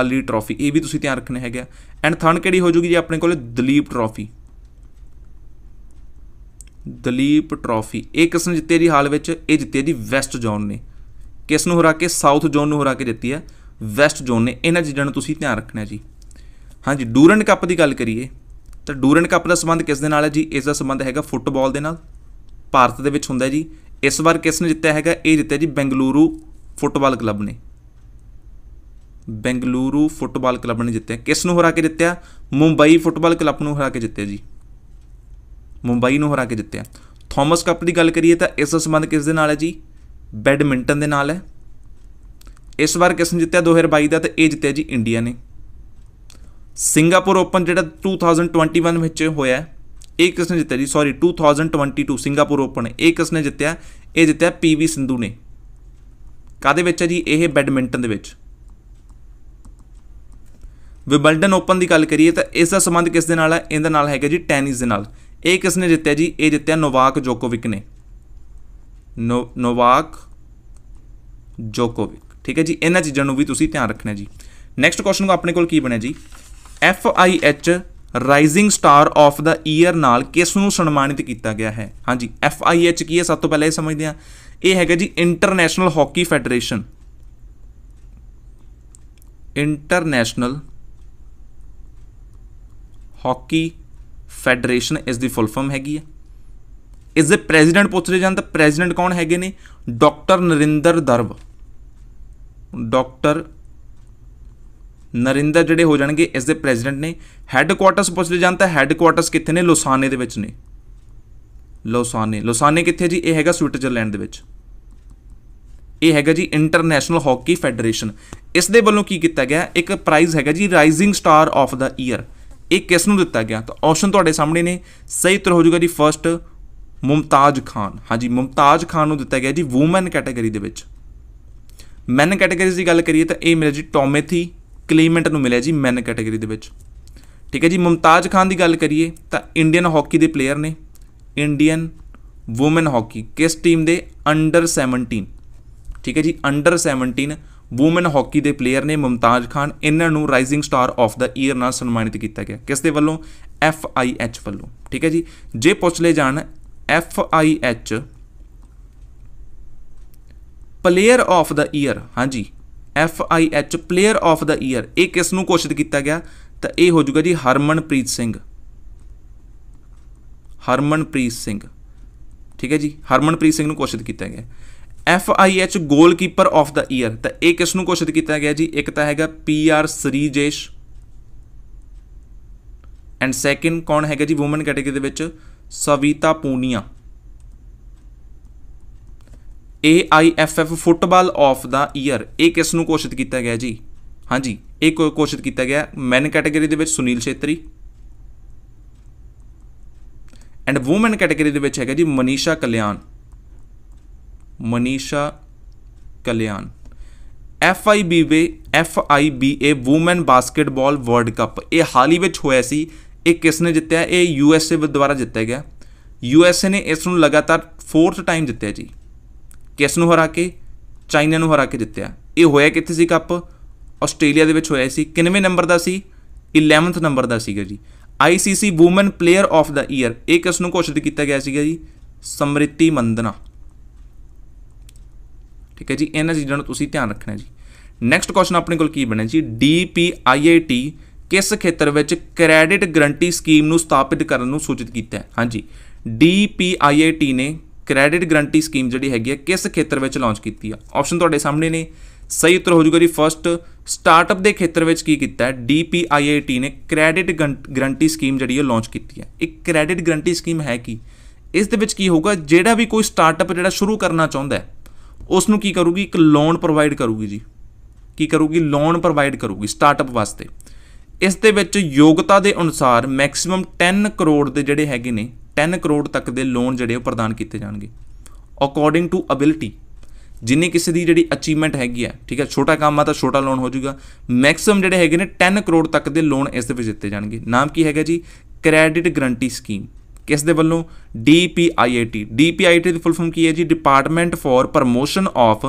ਅਲੀ ਟਰਾਫੀ ਇਹ ਵੀ ਤੁਸੀਂ ਧਿਆਨ ਰੱਖਣਾ ਹੈਗਾ ਐਂਡ ਥਰਡ ਕਿਹੜੀ ਹੋ ਜੂਗੀ ਜੀ ਆਪਣੇ ਕੋਲੇ ਦਲੀਪ ਟਰਾਫੀ ਦਲੀਪ ਟਰਾਫੀ ਇਹ ਕਿਸ ਨੇ ਜਿੱਤੀ ਦੀ ਹਾਲ ਵਿੱਚ ਇਹ ਜਿੱਤੀ ਦੀ ਵੈਸਟ ਜ਼ੋਨ ਨੇ ਕਿਸ ਨੂੰ ਹਰਾ ਕੇ ਸਾਊਥ ਜ਼ੋਨ ਨੂੰ ਹਰਾ ਕੇ ਜਿੱਤੀ ਹੈ ਵੈਸਟ ਜ਼ੋਨ ਨੇ ਇਹਨਾਂ ਚੀਜ਼ਾਂ ਨੂੰ ਤੁਸੀਂ ਧਿਆਨ ਰੱਖਣਾ ਜੀ ਹਾਂਜੀ ਡੂਰੈਂਡ ਕੱਪ ਦੀ ਗੱਲ ਕਰੀਏ ਤਾਂ ਡੂਰੈਂਡ ਕੱਪ ਦਾ ਸੰਬੰਧ ਕਿਸ ਦੇ ਨਾਲ ਹੈ ਜੀ ਇਸ ਦਾ ਸੰਬੰਧ ਹੈਗਾ ਫੁੱਟਬਾਲ ਦੇ ਨਾਲ ਭਾਰਤ ਦੇ ਵਿੱਚ ਹੁੰਦਾ ਜੀ ਇਸ ਵਾਰ ਕਿਸ ਨੇ ਜਿੱਤਿਆ ਹੈਗਾ ਇਹ ਜਿੱਤਿਆ ਜੀ ਬੈਂਗਲੁਰੂ ਫੁੱਟਬਾਲ ਕਲੱਬ ਨੇ ਬੈਂਗਲੁਰੂ ਫੁੱਟਬਾਲ ਕਲੱਬ ਨੇ ਜਿੱਤਿਆ ਕਿਸ ਨੂੰ ਹਰਾ ਕੇ ਜਿੱਤਿਆ ਮੁੰਬਈ ਫੁੱਟਬਾਲ ਕਲੱਬ ਨੂੰ ਹਰਾ ਕੇ ਜਿੱਤਿਆ ਜੀ ਮੁੰਬਈ ਨੂੰ ਹਰਾ ਕੇ ਜਿੱਤਿਆ ਥਾਮਸ ਕੱਪ ਦੀ ਗੱਲ ਕਰੀਏ ਤਾਂ ਇਸ ਦਾ ਸੰਬੰਧ ਕਿਸ ਦੇ ਨਾਲ ਹੈ ਜੀ ਬੈਡਮਿੰਟਨ ਦੇ ਨਾਲ ਹੈ ਇਸ ਵਾਰ ਕਿਸ ਨੇ ਜਿੱਤਿਆ 2022 ਦਾ ਤਾਂ ਇਹ ਜਿੱਤਿਆ ਜੀ ਇੰਡੀਆ ਨੇ ਸਿੰਗਾਪੁਰ ਓਪਨ ਜਿਹੜਾ 2021 ਵਿੱਚ ਹੋਇਆ ਇਹ ਕਿਸ ਨੇ ਜਿੱਤਿਆ ਜੀ ਸੌਰੀ 2022 ਸਿੰਗਾਪੁਰ ਓਪਨ ਇਹ ਕਿਸ ਨੇ ਜਿੱਤਿਆ ਇਹ ਜਿੱਤਿਆ ਪੀਵੀ ਸਿੰਧੂ ਨੇ ਕਾਦੇ ਵਿੱਚ ਹੈ ਜੀ ਇਹ ਬੈਡਮਿੰਟਨ ਦੇ ਵਿੱਚ ਵਿਬਲਡਨ ਓਪਨ ਦੀ ਗੱਲ ਕਰੀਏ ਤਾਂ ਇਸ ਦਾ ਸੰਬੰਧ ਕਿਸ ਦੇ ਨਾਲ ਹੈ ਇਹਦਾ ਨਾਲ ਹੈਗਾ ਜੀ ਟੈਨਿਸ ਦੇ ਨਾਲ ਇਹ ਕਿਸ ਨੇ ਜਿੱਤਿਆ ਜੀ ਇਹ ਜਿੱਤਿਆ ਨੋਵਾਕ ਜੋਕੋਵਿਕ ਨੇ ਨੋਵਾਕ ਜੋਕੋਵਿਕ ਠੀਕ ਹੈ ਜੀ ਇਹਨਾਂ ਚੀਜ਼ਾਂ ਨੂੰ ਵੀ ਤੁਸੀਂ ਧਿਆਨ ਰੱਖਣਾ ਜੀ ਨੈਕਸਟ ਕੁਐਸਚਨ ਆਪਣੇ ਕੋਲ ਕੀ ਬਣਿਆ ਜੀ F I H rising star of the year ਨਾਲ ਕਿਸ ਨੂੰ ਸਨਮਾਨਿਤ ਕੀਤਾ ਗਿਆ ਹੈ ਹਾਂਜੀ ਐਫ ਆਈ ਐਚ ਕੀ ਹੈ ਸਭ ਤੋਂ ਪਹਿਲਾਂ ਇਹ ਸਮਝਦੇ ਆ ਇਹ ਹੈਗਾ ਜੀ international hockey federation international hockey federation ਇਸ ਦੀ ਫੁੱਲ ਫਾਰਮ ਹੈਗੀ ਹੈ ਇਸ ਦੇ ਪ੍ਰੈਜ਼ੀਡੈਂਟ ਪੁੱਛਦੇ ਜਾਂ ਤਾਂ ਪ੍ਰੈਜ਼ੀਡੈਂਟ ਕੌਣ ਹੈਗੇ ਨੇ ਡਾਕਟਰ ਨਰਿੰਦਰ ਦਰਬ ਡਾਕਟਰ ਨਰਿੰਦਰ ਜਿਹੜੇ ਹੋ ਜਾਣਗੇ ਇਸ ਦੇ ਪ੍ਰੈਜ਼ੀਡੈਂਟ ਨੇ ਹੈੱਡ ਕੁਆਟਰਸ ਜਾਂ ਤਾਂ ਜਾਂਦਾ ਹੈੱਡ ਕੁਆਟਰਸ ਕਿੱਥੇ ਨੇ ਲੋਸਾਨੇ ਦੇ ਵਿੱਚ ਨੇ ਲੋਸਾਨੇ ਲੋਸਾਨੇ ਕਿੱਥੇ ਜੀ ਇਹ ਹੈਗਾ ਸਵਿਟਜ਼ਰਲੈਂਡ ਦੇ ਵਿੱਚ ਇਹ ਹੈਗਾ ਜੀ ਇੰਟਰਨੈਸ਼ਨਲ ਹਾਕੀ ਫੈਡਰੇਸ਼ਨ ਇਸ ਦੇ ਵੱਲੋਂ ਕੀ ਕੀਤਾ ਗਿਆ ਇੱਕ ਪ੍ਰਾਈਜ਼ ਹੈਗਾ ਜੀ rising star of the year ਇਹ ਕਿਸ ਨੂੰ ਦਿੱਤਾ ਗਿਆ ਤਾਂ ਆਪਸ਼ਨ ਤੁਹਾਡੇ ਸਾਹਮਣੇ ਨੇ ਸਹੀ ਉੱਤਰ ਹੋ ਜਾਊਗਾ ਜੀ ਫਰਸਟ ਮੁਮਤਾਜ਼ ਖਾਨ ਹਾਂਜੀ ਮੁਮਤਾਜ਼ ਖਾਨ ਨੂੰ ਦਿੱਤਾ ਗਿਆ ਜੀ ਔਮਨ ਕੈਟਾਗਰੀ ਦੇ ਵਿੱਚ ਮੈਨ ਕੈਟਾਗਰੀ ਦੀ ਗੱਲ ਕਰੀਏ ਤਾਂ ਇਹ ਮੇਰੇ ਜੀ ਟੋਮੇਥੀ ਕਲੀਮੈਂਟ ਨੂੰ ਮਿਲਿਆ ਜੀ ਮੈਨ ਕੈਟਾਗਰੀ ਦੇ ਵਿੱਚ ਠੀਕ ਹੈ ਜੀ ਮਮਤਾਜ਼ ਖਾਨ ਦੀ ਗੱਲ ਕਰੀਏ ਤਾਂ ਇੰਡੀਅਨ ਹਾਕੀ ਦੇ ਪਲੇਅਰ ਨੇ ਇੰਡੀਅਨ ਔਮਨ ਹਾਕੀ ਕਿਸ ਟੀਮ ਦੇ ਅੰਡਰ 17 ਠੀਕ ਹੈ ਜੀ ਅੰਡਰ 17 ਔਮਨ ਹਾਕੀ ਦੇ ਪਲੇਅਰ ਨੇ ਮਮਤਾਜ਼ ਖਾਨ ਇਹਨਾਂ ਨੂੰ rising star of the year ਨਾਲ ਸਨਮਾਨਿਤ ਕੀਤਾ ਗਿਆ ਕਿਸ ਦੇ ਵੱਲੋਂ ਐਫ ਆਈ ਐਚ ਵੱਲੋਂ ਠੀਕ ਹੈ ਜੀ ਜੇ ਪੁੱਛ ਲੈ ਜਾਣ F I H player of the year ਹਾਂਜੀ F I H player of the year ਇਹ ਕਿਸ ਨੂੰ ਘੋਸ਼ਿਤ ਕੀਤਾ ਗਿਆ ਤਾਂ ਇਹ ਹੋ ਜਾਊਗਾ ਜੀ ਹਰਮਨਪ੍ਰੀਤ ਸਿੰਘ ਹਰਮਨਪ੍ਰੀਤ ਸਿੰਘ ਠੀਕ ਹੈ ਜੀ ਹਰਮਨਪ੍ਰੀਤ ਸਿੰਘ ਨੂੰ ਘੋਸ਼ਿਤ ਕੀਤਾ ਗਿਆ F I H goalkeeper of the year ਤਾਂ ਇਹ ਕਿਸ ਨੂੰ ਘੋਸ਼ਿਤ ਕੀਤਾ ਗਿਆ ਜੀ ਇੱਕ ਤਾਂ ਹੈਗਾ P R Sreejesh and second ਕੌਣ ਹੈਗਾ ਜੀ ਔਮਨ ਕੈਟੇਗਰੀ ਦੇ ਵਿੱਚ Savita Punia AIFF football of the year ਇਹ ਕਿਸ ਨੂੰ ਘੋਸ਼ਿਤ ਕੀਤਾ ਗਿਆ ਜੀ ਹਾਂਜੀ ਇਹ ਘੋਸ਼ਿਤ ਕੀਤਾ ਗਿਆ ਮੈਨ ਕੈਟਾਗਰੀ ਦੇ ਵਿੱਚ Sunil Chhetri and women category ਦੇ ਵਿੱਚ ਹੈਗਾ ਜੀ Manisha Kalyan Manisha Kalyan FIBA FIBA women basketball world cup ਇਹ ਹਾਲ ਹੀ ਵਿੱਚ ਹੋਇਆ ਸੀ ਇਹ ਕਿਸ ਨੇ ਜਿੱਤਿਆ ਇਹ USA ਦੁਆਰਾ ਜਿੱਤਿਆ ਗਿਆ USA ਨੇ ਇਸ ਨੂੰ ਲਗਾਤਾਰ 4th ਟਾਈਮ ਜਿੱਤਿਆ ਜੀ ਕਿਸ ਨੂੰ ਹਰਾ ਕੇ ਚਾਈਨਾ ਨੂੰ ਹਰਾ ਕੇ ਜਿੱਤਿਆ ਇਹ ਹੋਇਆ ਕਿੱਥੇ ਸੀ ਕੱਪ ਆਸਟ੍ਰੇਲੀਆ ਦੇ ਵਿੱਚ ਹੋਇਆ ਸੀ ਕਿੰਨਵੇਂ ਨੰਬਰ ਦਾ ਸੀ 11th ਨੰਬਰ ਦਾ ਸੀਗਾ ਜੀ ICC women player of the year ਇਹ ਕਿਸ ਨੂੰ ਘੋਸ਼ਿਤ ਕੀਤਾ ਗਿਆ ਸੀਗਾ ਜੀ ਸਮ੍ਰਿਤੀ ਮੰਦਨਾ ਠੀਕ ਹੈ ਜੀ ਇਹਨਾਂ ਚੀਜ਼ਾਂ ਨੂੰ ਤੁਸੀਂ ਧਿਆਨ ਰੱਖਣਾ ਜੀ ਨੈਕਸਟ ਕੁਐਸਚਨ ਆਪਣੇ ਕੋਲ ਕੀ ਬਣਿਆ ਜੀ DPIIT ਕਿਸ ਖੇਤਰ ਵਿੱਚ ਕ੍ਰੈਡਿਟ ਗਰੰਟੀ ਸਕੀਮ ਨੂੰ ਸਥਾਪਿਤ ਕਰਨ ਨੂੰ ਸੂਚਿਤ ਕੀਤਾ ਹੈ ਹਾਂਜੀ DPIIT ਨੇ ਕ੍ਰੈਡਿਟ ਗਰੰਟੀ ਸਕੀਮ ਜਿਹੜੀ ਹੈਗੀ ਹੈ ਕਿਸ ਖੇਤਰ ਵਿੱਚ ਲਾਂਚ ਕੀਤੀ ਆ ਆਪਸ਼ਨ ਤੁਹਾਡੇ ਸਾਹਮਣੇ ਨੇ ਸਹੀ ਉੱਤਰ ਹੋ ਜੂਗਾ ਜੀ ਫਰਸਟ ਸਟਾਰਟਅਪ ਦੇ ਖੇਤਰ ਵਿੱਚ ਕੀ ਕੀਤਾ ਹੈ DPIIT ਨੇ ਕ੍ਰੈਡਿਟ ਗਰੰਟੀ ਸਕੀਮ ਜਿਹੜੀ ਹੈ ਲਾਂਚ ਕੀਤੀ ਹੈ ਇੱਕ ਕ੍ਰੈਡਿਟ ਗਰੰਟੀ ਸਕੀਮ ਹੈ ਕੀ ਇਸ ਦੇ ਵਿੱਚ ਕੀ ਹੋਊਗਾ ਜਿਹੜਾ ਵੀ ਕੋਈ ਸਟਾਰਟਅਪ ਜਿਹੜਾ ਸ਼ੁਰੂ ਕਰਨਾ ਚਾਹੁੰਦਾ ਉਸ ਨੂੰ ਕੀ ਕਰੂਗੀ ਇੱਕ ਲੋਨ ਪ੍ਰੋਵਾਈਡ ਕਰੂਗੀ ਜੀ ਕੀ ਕਰੂਗੀ ਲੋਨ ਪ੍ਰੋਵਾਈਡ ਕਰੂਗੀ ਸਟਾਰਟਅਪ ਵਾਸਤੇ ਇਸ ਦੇ ਵਿੱਚ ਯੋਗਤਾ ਦੇ ਅਨੁਸਾਰ ਮੈਕਸਿਮਮ 10 ਕਰੋੜ ਦੇ ਜਿਹੜੇ ਹੈਗੇ ਨੇ 10 ਕਰੋੜ ਤੱਕ ਦੇ ਲੋਨ ਜਿਹੜੇ ਉਹ ਪ੍ਰਦਾਨ ਕੀਤੇ ਜਾਣਗੇ ਅਕੋਰਡਿੰਗ ਟੂ ਅਬਿਲਿਟੀ ਜਿੰਨੇ ਕਿਸੇ ਦੀ ਜਿਹੜੀ ਅਚੀਵਮੈਂਟ ਹੈਗੀ ਆ ਠੀਕ ਹੈ ਛੋਟਾ ਕੰਮ ਆ ਤਾਂ ਛੋਟਾ ਲੋਨ ਹੋ ਜਾਊਗਾ ਮੈਕਸਿਮਮ ਜਿਹੜੇ ਹੈਗੇ ਨੇ 10 ਕਰੋੜ ਤੱਕ ਦੇ ਲੋਨ ਇਸ ਦੇ ਵਿੱਚ ਦਿੱਤੇ ਜਾਣਗੇ ਨਾਮ ਕੀ ਹੈਗਾ ਜੀ ਕ੍ਰੈਡਿਟ ਗਰੰਟੀ ਸਕੀਮ ਕਿਸ ਦੇ ਵੱਲੋਂ DPIIT DPIIT ਦੀ ਫੁੱਲ ਫਾਰਮ ਕੀ ਹੈ ਜੀ department for promotion of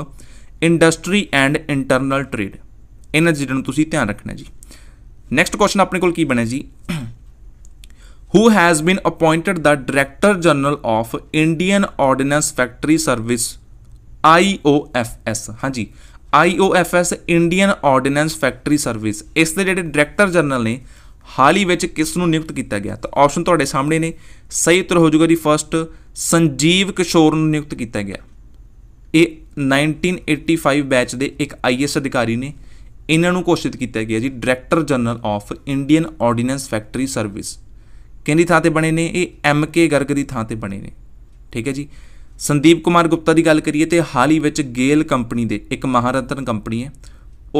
industry and internal trade ਇਹਨਾਂ ਜਿਹੜਾ ਨੂੰ ਤੁਸੀਂ ਧਿਆਨ ਰੱਖਣਾ ਜੀ ਨੈਕਸਟ ਕੁਐਸਚਨ ਆਪਣੇ ਕੋਲ ਕੀ ਬਣਿਆ ਜੀ who has been appointed the Director General of Indian Ordnance Factory Service IOFS ਹਾਂਜੀ IOFS Indian ordnance factory service ਇਸ ਦੇ ਜਿਹੜੇ ਡਾਇਰੈਕਟਰ ਜਨਰਲ ਨੇ ਹਾਲ ਹੀ ਵਿੱਚ ਕਿਸ ਨੂੰ ਨਿਯੁਕਤ ਕੀਤਾ ਗਿਆ ਤਾਂ ਆਪਸ਼ਨ ਤੁਹਾਡੇ ਸਾਹਮਣੇ ਨੇ ਸਹੀ ਉੱਤਰ ਹੋ ਜਾਊਗਾ ਜੀ ਫਰਸਟ ਸੰਜੀਵ ਕਿਸ਼ੋਰ ਨੂੰ ਨਿਯੁਕਤ ਕੀਤਾ ਗਿਆ ਇਹ 1985 ਬੈਚ ਦੇ ਇੱਕ ਆਈਐਸ ਅਧਿਕਾਰੀ ਨੇ ਇਹਨਾਂ ਨੂੰ ਘੋਸ਼ਿਤ ਕੀਤਾ ਗਿਆ ਜੀ director general of Indian ordnance factory service ਕਿੰਦੀ ਥਾਂ ਤੇ ਬਣੇ ਨੇ ਇਹ ਐਮ ਕੇ ਗਰਗ ਦੀ ਥਾਂ ਤੇ ਬਣੇ ਨੇ ਠੀਕ ਹੈ ਜੀ ਸੰਦੀਪ ਕੁਮਾਰ ਗੁਪਤਾ ਦੀ ਗੱਲ ਕਰੀਏ ਤੇ ਹਾਲ ਹੀ ਵਿੱਚ ਗੇਲ ਕੰਪਨੀ ਦੇ ਇੱਕ ਮਹਾਰਤਨ ਕੰਪਨੀ ਹੈ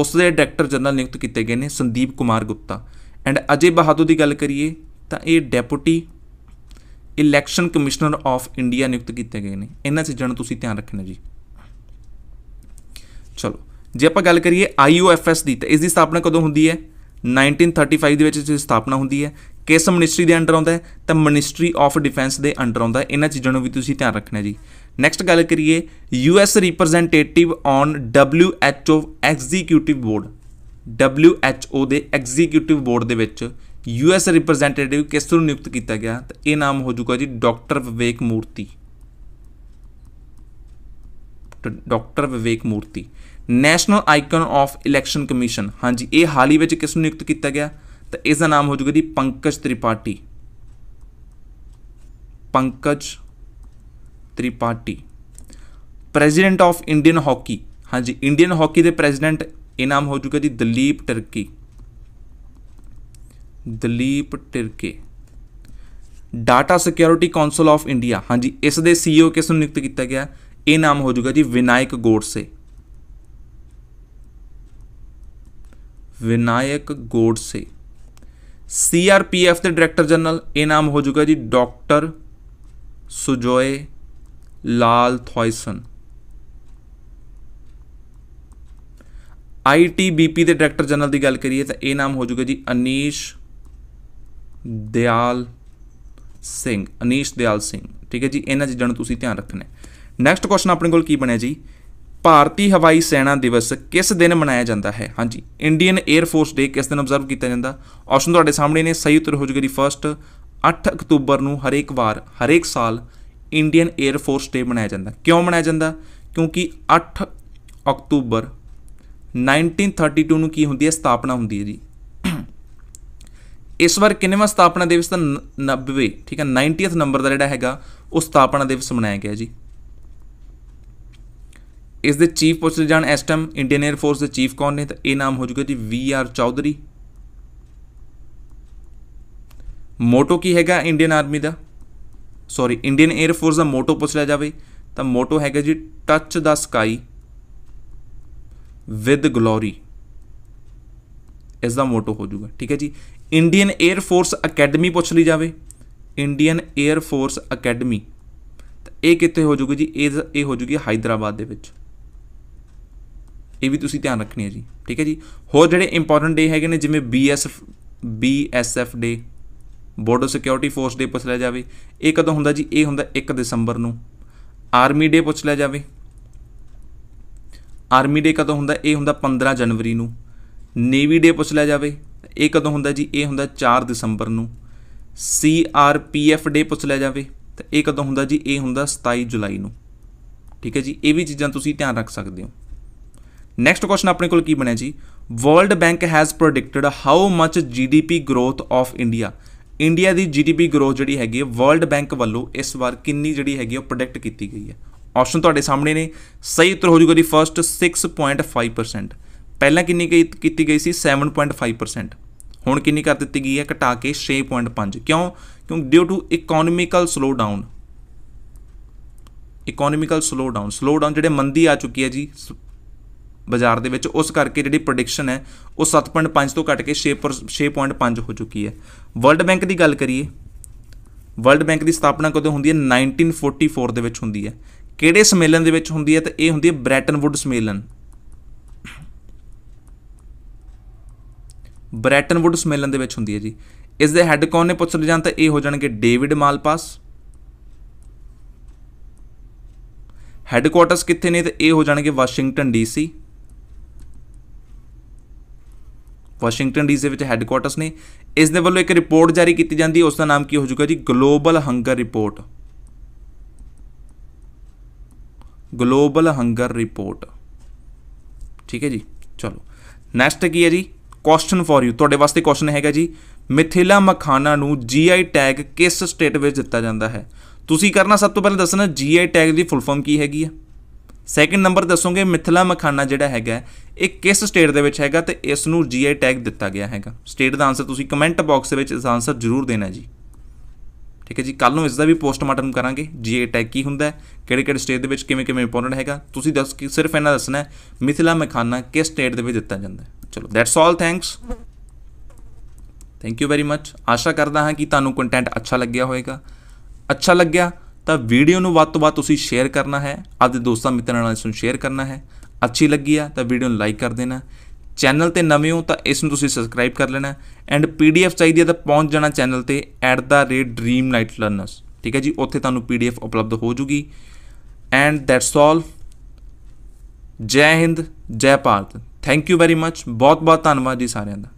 ਉਸ ਦੇ ਡਾਇਰੈਕਟਰ ਜਨਰਲ ਨਿਯੁਕਤ ਕੀਤੇ ਗਏ ਨੇ ਸੰਦੀਪ ਕੁਮਾਰ ਗੁਪਤਾ ਐਂਡ ਅਜੇ ਬਹਾਦੂ ਦੀ ਗੱਲ ਕਰੀਏ ਤਾਂ ਇਹ deputy election commissioner of India ਨਿਯੁਕਤ ਕੀਤੇ ਗਏ ਨੇ ਇਹਨਾਂ ਚੀਜ਼ਾਂ ਨੂੰ ਤੁਸੀਂ ਧਿਆਨ ਰੱਖਣਾ ਜੀ ਚਲੋ ਜੇ ਆਪਾਂ ਗੱਲ ਕਰੀਏ ਆਈਓਐਫਐਸ ਦੀ ਤਾਂ ਇਸ ਦੀ ਸਥਾਪਨਾ ਕਦੋਂ ਹੁੰਦੀ ਹੈ 1935 ਦੇ ਵਿੱਚ ਇਸ ਦੀ ਸਥਾਪਨਾ ਹੁੰਦੀ ਹੈ ਕਿਸ ਮਿਨਿਸਟਰੀ ਦੇ ਅੰਡਰ ਆਉਂਦਾ ਹੈ ਤਾਂ ਮਿਨਿਸਟਰੀ ਆਫ ਡਿਫੈਂਸ ਦੇ ਅੰਡਰ ਆਉਂਦਾ ਹੈ ਇਹਨਾਂ ਚੀਜ਼ਾਂ ਨੂੰ ਵੀ ਤੁਸੀਂ ਧਿਆਨ ਰੱਖਣਾ ਜੀ ਨੈਕਸਟ ਗੱਲ ਕਰੀਏ U S representative on W H O executive board W H O ਦੇ ਐਗਜ਼ੀਕਿਊਟਿਵ ਬੋਰਡ ਦੇ ਵਿੱਚ ਯੂ ਐਸ ਰਿਪਰੈਜ਼ੈਂਟੇਟਿਵ ਕਿਸ ਨੂੰ ਨਿਯੁਕਤ ਕੀਤਾ ਗਿਆ ਤਾਂ ਇਹ ਨਾਮ ਹੋ ਜਾਊਗਾ ਜੀ ਡਾਕਟਰ ਵਿਵੇਕ ਮੂਰਤੀ doctor Vivek Murthy national icon of election commission ਹਾਂਜੀ ਇਹ ਹਾਲ ਹੀ ਵਿੱਚ ਕਿਸ ਨੂੰ ਨਿਯੁਕਤ ਕੀਤਾ ਗਿਆ ਤਾਂ ਇਸ ਦਾ ਨਾਮ ਹੋ ਜਾਊਗਾ ਜੀ Pankaj Tripathi Pankaj Tripathi president of Indian hockey ਹਾਂਜੀ ਇੰਡੀਅਨ ਹਾਕੀ ਦੇ ਪ੍ਰੈਜ਼ੀਡੈਂਟ ਇਹ ਨਾਮ ਹੋ ਚੁੱਕਾ ਜੀ Dilip Tirkey Dilip Tirkey data security council of India ਹਾਂਜੀ ਇਸ ਦੇ ਸੀਈਓ e ਕਿਸ ਨੂੰ ਨਿਯੁਕਤ ਕੀਤਾ ਗਿਆ ਇਹ ਨਾਮ ਹੋ ਜਾਊਗਾ ਜੀ ਵਿਨਾਇਕ ਗੋਡਸੇ ਵਿਨਾਇਕ ਗੋਡਸੇ ਸੀਆਰਪੀਐਫ ਦੇ ਡਾਇਰੈਕਟਰ ਜਨਰਲ ਇਹ ਨਾਮ ਹੋ ਜਾਊਗਾ ਜੀ ਡਾਕਟਰ ਸੁਜੋਏ ਲਾਲ ਥੋਇਸਨ ਆਈਟੀਬੀਪੀ ਦੇ ਡਾਇਰੈਕਟਰ ਜਨਰਲ ਦੀ ਗੱਲ ਕਰੀਏ ਤਾਂ ਇਹ ਨਾਮ ਹੋ ਜਾਊਗਾ ਜੀ ਅਨੀਸ਼ ਦਿਆਲ ਸਿੰਘ ਅਨੀਸ਼ ਦਿਆਲ ਸਿੰਘ ਠੀਕ ਹੈ ਜੀ ਇਹਨਾਂ ਚੀਜ਼ਾਂ ਨੂੰ ਤੁਸੀਂ ਧਿਆਨ ਰੱਖਣਾ ਹੈ ਨੈਕਸਟ ਕੁਐਸਚਨ ਆਪਣੇ ਕੋਲ ਕੀ ਬਣਿਆ ਜੀ ਭਾਰਤੀ ਹਵਾਈ ਸੈਨਾ ਦਿਵਸ ਕਿਸ ਦਿਨ ਮਨਾਇਆ ਜਾਂਦਾ ਹੈ ਹਾਂਜੀ ਇੰਡੀਅਨ 에ਅਰ ਫੋਰਸ ਡੇ ਕਿਸ ਦਿਨ ਆਬਜ਼ਰਵ ਕੀਤਾ ਜਾਂਦਾ ਆਪਸ਼ਨ ਤੁਹਾਡੇ ਸਾਹਮਣੇ ਨੇ ਸਹੀ ਉੱਤਰ ਹੋ ਜਗਰੀ ਫਰਸਟ 8 ਅਕਤੂਬਰ ਨੂੰ ਹਰੇਕ ਵਾਰ ਹਰੇਕ ਸਾਲ ਇੰਡੀਅਨ 에ਅਰ ਫੋਰਸ ਡੇ ਮਨਾਇਆ ਜਾਂਦਾ ਕਿਉਂ ਮਨਾਇਆ ਜਾਂਦਾ ਕਿਉਂਕਿ 8 ਅਕਤੂਬਰ 1932 ਨੂੰ ਕੀ ਹੁੰਦੀ ਹੈ ਸਥਾਪਨਾ ਹੁੰਦੀ ਹੈ ਜੀ ਇਸ ਵਾਰ ਕਿੰਨੇਵਾਂ ਸਥਾਪਨਾ ਦਿਵਸ ਦਾ 90 ਠੀਕ ਹੈ 90th ਨੰਬਰ ਦਾ ਜਿਹੜਾ ਹੈਗਾ ਉਹ ਸਥਾਪਨਾ ਦਿਵਸ ਮਨਾਇਆ ਗਿਆ ਜੀ ਇਸ ਦੇ ਚੀਫ ਪੁੱਛੇ ਜਾਣ ਇਸ ਟਾਈਮ ਇੰਡੀਅਨ 에ਅਰ ਫੋਰਸ ਦੇ ਚੀਫ ਕੌਣ ਨੇ ਤਾਂ ਇਹ ਨਾਮ ਹੋ ਜੂਗਾ ਜੀ ਵੀ ਆਰ ਚੌਧਰੀ ਮੋਟੋ ਕੀ ਹੈਗਾ ਇੰਡੀਅਨ ਆਰਮੀ ਦਾ ਸੌਰੀ ਇੰਡੀਅਨ 에ਅਰ ਫੋਰਸ ਦਾ ਮੋਟੋ ਪੁੱਛ ਲਿਆ ਜਾਵੇ ਤਾਂ ਮੋਟੋ ਹੈਗਾ ਜੀ touch the sky with glory ਇਸ ਦਾ ਮੋਟੋ ਹੋ ਜੂਗਾ ਠੀਕ ਹੈ ਜੀ ਇੰਡੀਅਨ 에ਅਰ ਫੋਰਸ ਅਕੈਡਮੀ ਪੁੱਛ ਲਈ ਜਾਵੇ ਇੰਡੀਅਨ 에ਅਰ ਫੋਰਸ ਅਕੈਡਮੀ ਇਹ ਕਿੱਥੇ ਹੋ ਜੂਗੀ ਜੀ ਇਹ ਇਹ ਹੋ ਜੂਗੀ ਹਾਈਦਰਾਬਾਦ ਦੇ ਵਿੱਚ ਇਹ ਵੀ ਤੁਸੀਂ ਧਿਆਨ ਰੱਖਣੀ ਹੈ ਜੀ ਠੀਕ ਹੈ ਜੀ ਹੋਰ ਜਿਹੜੇ ਇੰਪੋਰਟੈਂਟ ਡੇ ਹੈਗੇ ਨੇ ਜਿਵੇਂ BSF BSF day border security force day ਪੁੱਛ ਲਿਆ ਜਾਵੇ ਇਹ ਕਦੋਂ ਹੁੰਦਾ ਜੀ ਇਹ ਹੁੰਦਾ 1 ਦਸੰਬਰ ਨੂੰ ਆਰਮੀ ਡੇ ਪੁੱਛ ਲਿਆ ਜਾਵੇ ਆਰਮੀ ਡੇ ਕਦੋਂ ਹੁੰਦਾ ਇਹ ਹੁੰਦਾ 15 ਜਨਵਰੀ ਨੂੰ ਨੇਵੀ ਡੇ ਪੁੱਛ ਲਿਆ ਜਾਵੇ ਇਹ ਕਦੋਂ ਹੁੰਦਾ ਜੀ ਇਹ ਹੁੰਦਾ 4 ਦਸੰਬਰ ਨੂੰ ਸੀਆਰਪੀਐਫ ਡੇ ਪੁੱਛ ਲਿਆ ਜਾਵੇ ਤਾਂ ਇਹ ਕਦੋਂ ਹੁੰਦਾ ਜੀ ਇਹ ਹੁੰਦਾ 27 ਜੁਲਾਈ ਨੂੰ ਠੀਕ ਹੈ ਜੀ ਇਹ ਵੀ ਚੀਜ਼ਾਂ ਤੁਸੀਂ ਧਿਆਨ ਰੱਖ ਸਕਦੇ ਹੋ ਨੈਕਸਟ ਕੁਐਸਚਨ ਆਪਣੇ ਕੋਲ ਕੀ ਬਣਿਆ ਜੀ world bank has predicted how much GDP growth of India India ਦੀ ਜੀਡੀਪੀ ਗਰੋਥ ਜਿਹੜੀ ਹੈਗੀ ਹੈ ਵਰਲਡ ਬੈਂਕ ਵੱਲੋਂ ਇਸ ਵਾਰ ਕਿੰਨੀ ਜਿਹੜੀ ਹੈਗੀ ਉਹ ਪ੍ਰੈਡਿਕਟ ਕੀਤੀ ਗਈ ਹੈ ਆਪਸ਼ਨ ਤੁਹਾਡੇ ਸਾਹਮਣੇ ਨੇ ਸਹੀ ਉੱਤਰ ਹੋ ਜੂਗਾ ਦੀ ਫਰਸਟ 6.5% ਪਹਿਲਾਂ ਕਿੰਨੀ ਕੀਤੀ ਗਈ ਸੀ 7.5% ਹੁਣ ਕਿੰਨੀ ਕਰ ਦਿੱਤੀ ਗਈ ਹੈ ਘਟਾ ਕੇ 6.5 ਕਿਉਂ ਕਿਉਂਕਿ due to economical slow down economical slow down slow down ਜਿਹੜੇ ਮੰਦੀ ਆ ਚੁੱਕੀ ਹੈ ਜੀ ਬਾਜ਼ਾਰ ਦੇ ਵਿੱਚ ਉਸ ਕਰਕੇ ਜਿਹੜੀ ਪ੍ਰੈਡਿਕਸ਼ਨ ਹੈ ਉਹ 7.5 ਤੋਂ ਘਟ ਕੇ 6 6.5 ਹੋ ਚੁੱਕੀ ਹੈ ਵਰਲਡ ਬੈਂਕ ਦੀ ਗੱਲ ਕਰੀਏ ਵਰਲਡ ਬੈਂਕ ਦੀ ਸਥਾਪਨਾ ਕਦੋਂ ਹੁੰਦੀ ਹੈ 1944 ਦੇ ਵਿੱਚ ਹੁੰਦੀ ਹੈ ਕਿਹੜੇ ਸਮੇਲਨ ਦੇ ਵਿੱਚ ਹੁੰਦੀ ਹੈ ਤਾਂ ਇਹ ਹੁੰਦੀ ਹੈ ਬ੍ਰੈਟਨ ਵੁੱਡ ਸਮੇਲਨ ਬ੍ਰੈਟਨ ਵੁੱਡ ਸਮੇਲਨ ਦੇ ਵਿੱਚ ਹੁੰਦੀ ਹੈ ਜੀ ਇਸ ਦੇ ਹੈੱਡ ਕੌਣ ਨੇ ਪੁੱਛ ਲਿਆ ਜਾਂ ਤਾਂ ਇਹ ਹੋ ਜਾਣਗੇ ਡੇਵਿਡ ਮਾਲਪਾਸ ਹੈੱਡਕੁਆਟਰਸ ਕਿੱਥੇ ਨੇ ਤਾਂ ਇਹ ਹੋ ਜਾਣਗੇ ਵਾਸ਼ਿੰਗਟਨ ਡੀਸੀ ਵਾਸ਼ਿੰਗਟਨ ਡੀਸੀ ਵਿੱਚ ਹੈੱਡਕੁਆਰਟਰਸ ਨੇ ਇਸ ਦੇ ਵੱਲੋਂ ਇੱਕ ਰਿਪੋਰਟ ਜਾਰੀ ਕੀਤੀ ਜਾਂਦੀ ਹੈ ਉਸ ਦਾ ਨਾਮ ਕੀ ਹੋ ਜਾਊਗਾ ਜੀ global hunger report global hunger report ਠੀਕ ਹੈ ਜੀ ਚਲੋ ਨੈਕਸਟ ਕੀ ਹੈ ਜੀ ਕੁਐਸਚਨ ਫॉर ਯੂ ਤੁਹਾਡੇ ਵਾਸਤੇ ਕੁਐਸਚਨ ਹੈਗਾ ਜੀ ਮਿਥਿਲਾ ਮਖਾਨਾ ਨੂੰ ਜੀਆਈ ਟੈਗ ਕਿਸ ਸਟੇਟ ਵਿੱਚ ਦਿੱਤਾ ਜਾਂਦਾ ਹੈ ਤੁਸੀਂ ਕਰਨਾ ਸਭ ਤੋਂ ਪਹਿਲਾਂ ਦੱਸਣਾ ਜੀਆਈ ਟੈਗ ਦੀ ਫੁੱਲ ਫਾਰਮ ਕੀ ਹੈਗੀ ਹੈ ਸੈਕਿੰਡ ਨੰਬਰ ਦੱਸੋਗੇ ਮਿਥਲਾ ਮਖਾਨਾ ਜਿਹੜਾ ਹੈਗਾ ਇਹ ਕਿਸ ਸਟੇਟ ਦੇ ਵਿੱਚ ਹੈਗਾ ਤੇ ਇਸ ਨੂੰ ਜੀਆਈ ਟੈਗ ਦਿੱਤਾ ਗਿਆ ਹੈਗਾ ਸਟੇਟ ਦਾ ਆਨਸਰ ਤੁਸੀਂ ਕਮੈਂਟ ਬਾਕਸ ਦੇ ਵਿੱਚ ਇਸ ਆਨਸਰ ਜ਼ਰੂਰ ਦੇਣਾ ਜੀ ਠੀਕ ਹੈ ਜੀ ਕੱਲ ਨੂੰ ਇਸ ਦਾ ਵੀ ਪੋਸਟਮਾਰਟਮ ਕਰਾਂਗੇ ਜੀਆਈ ਟੈਗ ਕੀ ਹੁੰਦਾ ਕਿਹੜੇ ਕਿਹੜੇ ਸਟੇਟ ਦੇ ਵਿੱਚ ਕਿਵੇਂ ਕਿਵੇਂ ਇੰਪੋਰਟੈਂਟ ਹੈਗਾ ਤੁਸੀਂ ਦੱਸ ਕਿ ਸਿਰਫ ਇਹਨਾਂ ਦੱਸਣਾ ਹੈ ਮਿਥਲਾ ਮਖਾਨਾ ਕਿਸ ਸਟੇਟ ਦੇ ਵਿੱਚ ਦਿੱਤਾ ਜਾਂਦਾ ਚਲੋ that's all thanks thank you very much ਆਸ਼ਾ ਕਰਦਾ ਹਾਂ ਕਿ ਤੁਹਾਨੂੰ ਕੰਟੈਂਟ ਅੱਛਾ ਲੱਗਿਆ ਹੋਵੇਗਾ ਅੱਛਾ ਲੱਗਿਆ ਤਾਂ ਵੀਡੀਓ ਨੂੰ ਵੱਧ ਤੋਂ ਵੱਧ ਤੁਸੀਂ ਸ਼ੇਅਰ ਕਰਨਾ ਹੈ ਆਪਣੇ ਦੋਸਤਾਂ ਮਿੱਤਰਾਂ ਨਾਲ ਇਸ ਨੂੰ ਸ਼ੇਅਰ ਕਰਨਾ ਹੈ ਅੱਛੀ ਲੱਗੀ ਆ ਤਾਂ ਵੀਡੀਓ ਨੂੰ ਲਾਈਕ ਕਰ ਦੇਣਾ ਚੈਨਲ ਤੇ ਨਵੇਂ ਹੋ ਤਾਂ ਇਸ ਨੂੰ ਤੁਸੀਂ ਸਬਸਕ੍ਰਾਈਬ ਕਰ ਲੈਣਾ ਐਂਡ ਪੀਡੀਐਫ ਚਾਹੀਦੀ ਹੈ ਤਾਂ ਪਹੁੰਚ ਜਾਣਾ ਚੈਨਲ ਤੇ @dreamnightlearners ਠੀਕ ਹੈ ਜੀ ਉੱਥੇ ਤੁਹਾਨੂੰ ਪੀਡੀਐਫ ਉਪਲਬਧ ਹੋ ਜੂਗੀ ਐਂਡ ਦੈਟਸ ਆਲ ਜੈ ਹਿੰਦ ਜੈ Bharat thank you very much ਬਹੁਤ ਬਹੁਤ ਧੰਨਵਾਦ ਜੀ ਸਾਰਿਆਂ ਦਾ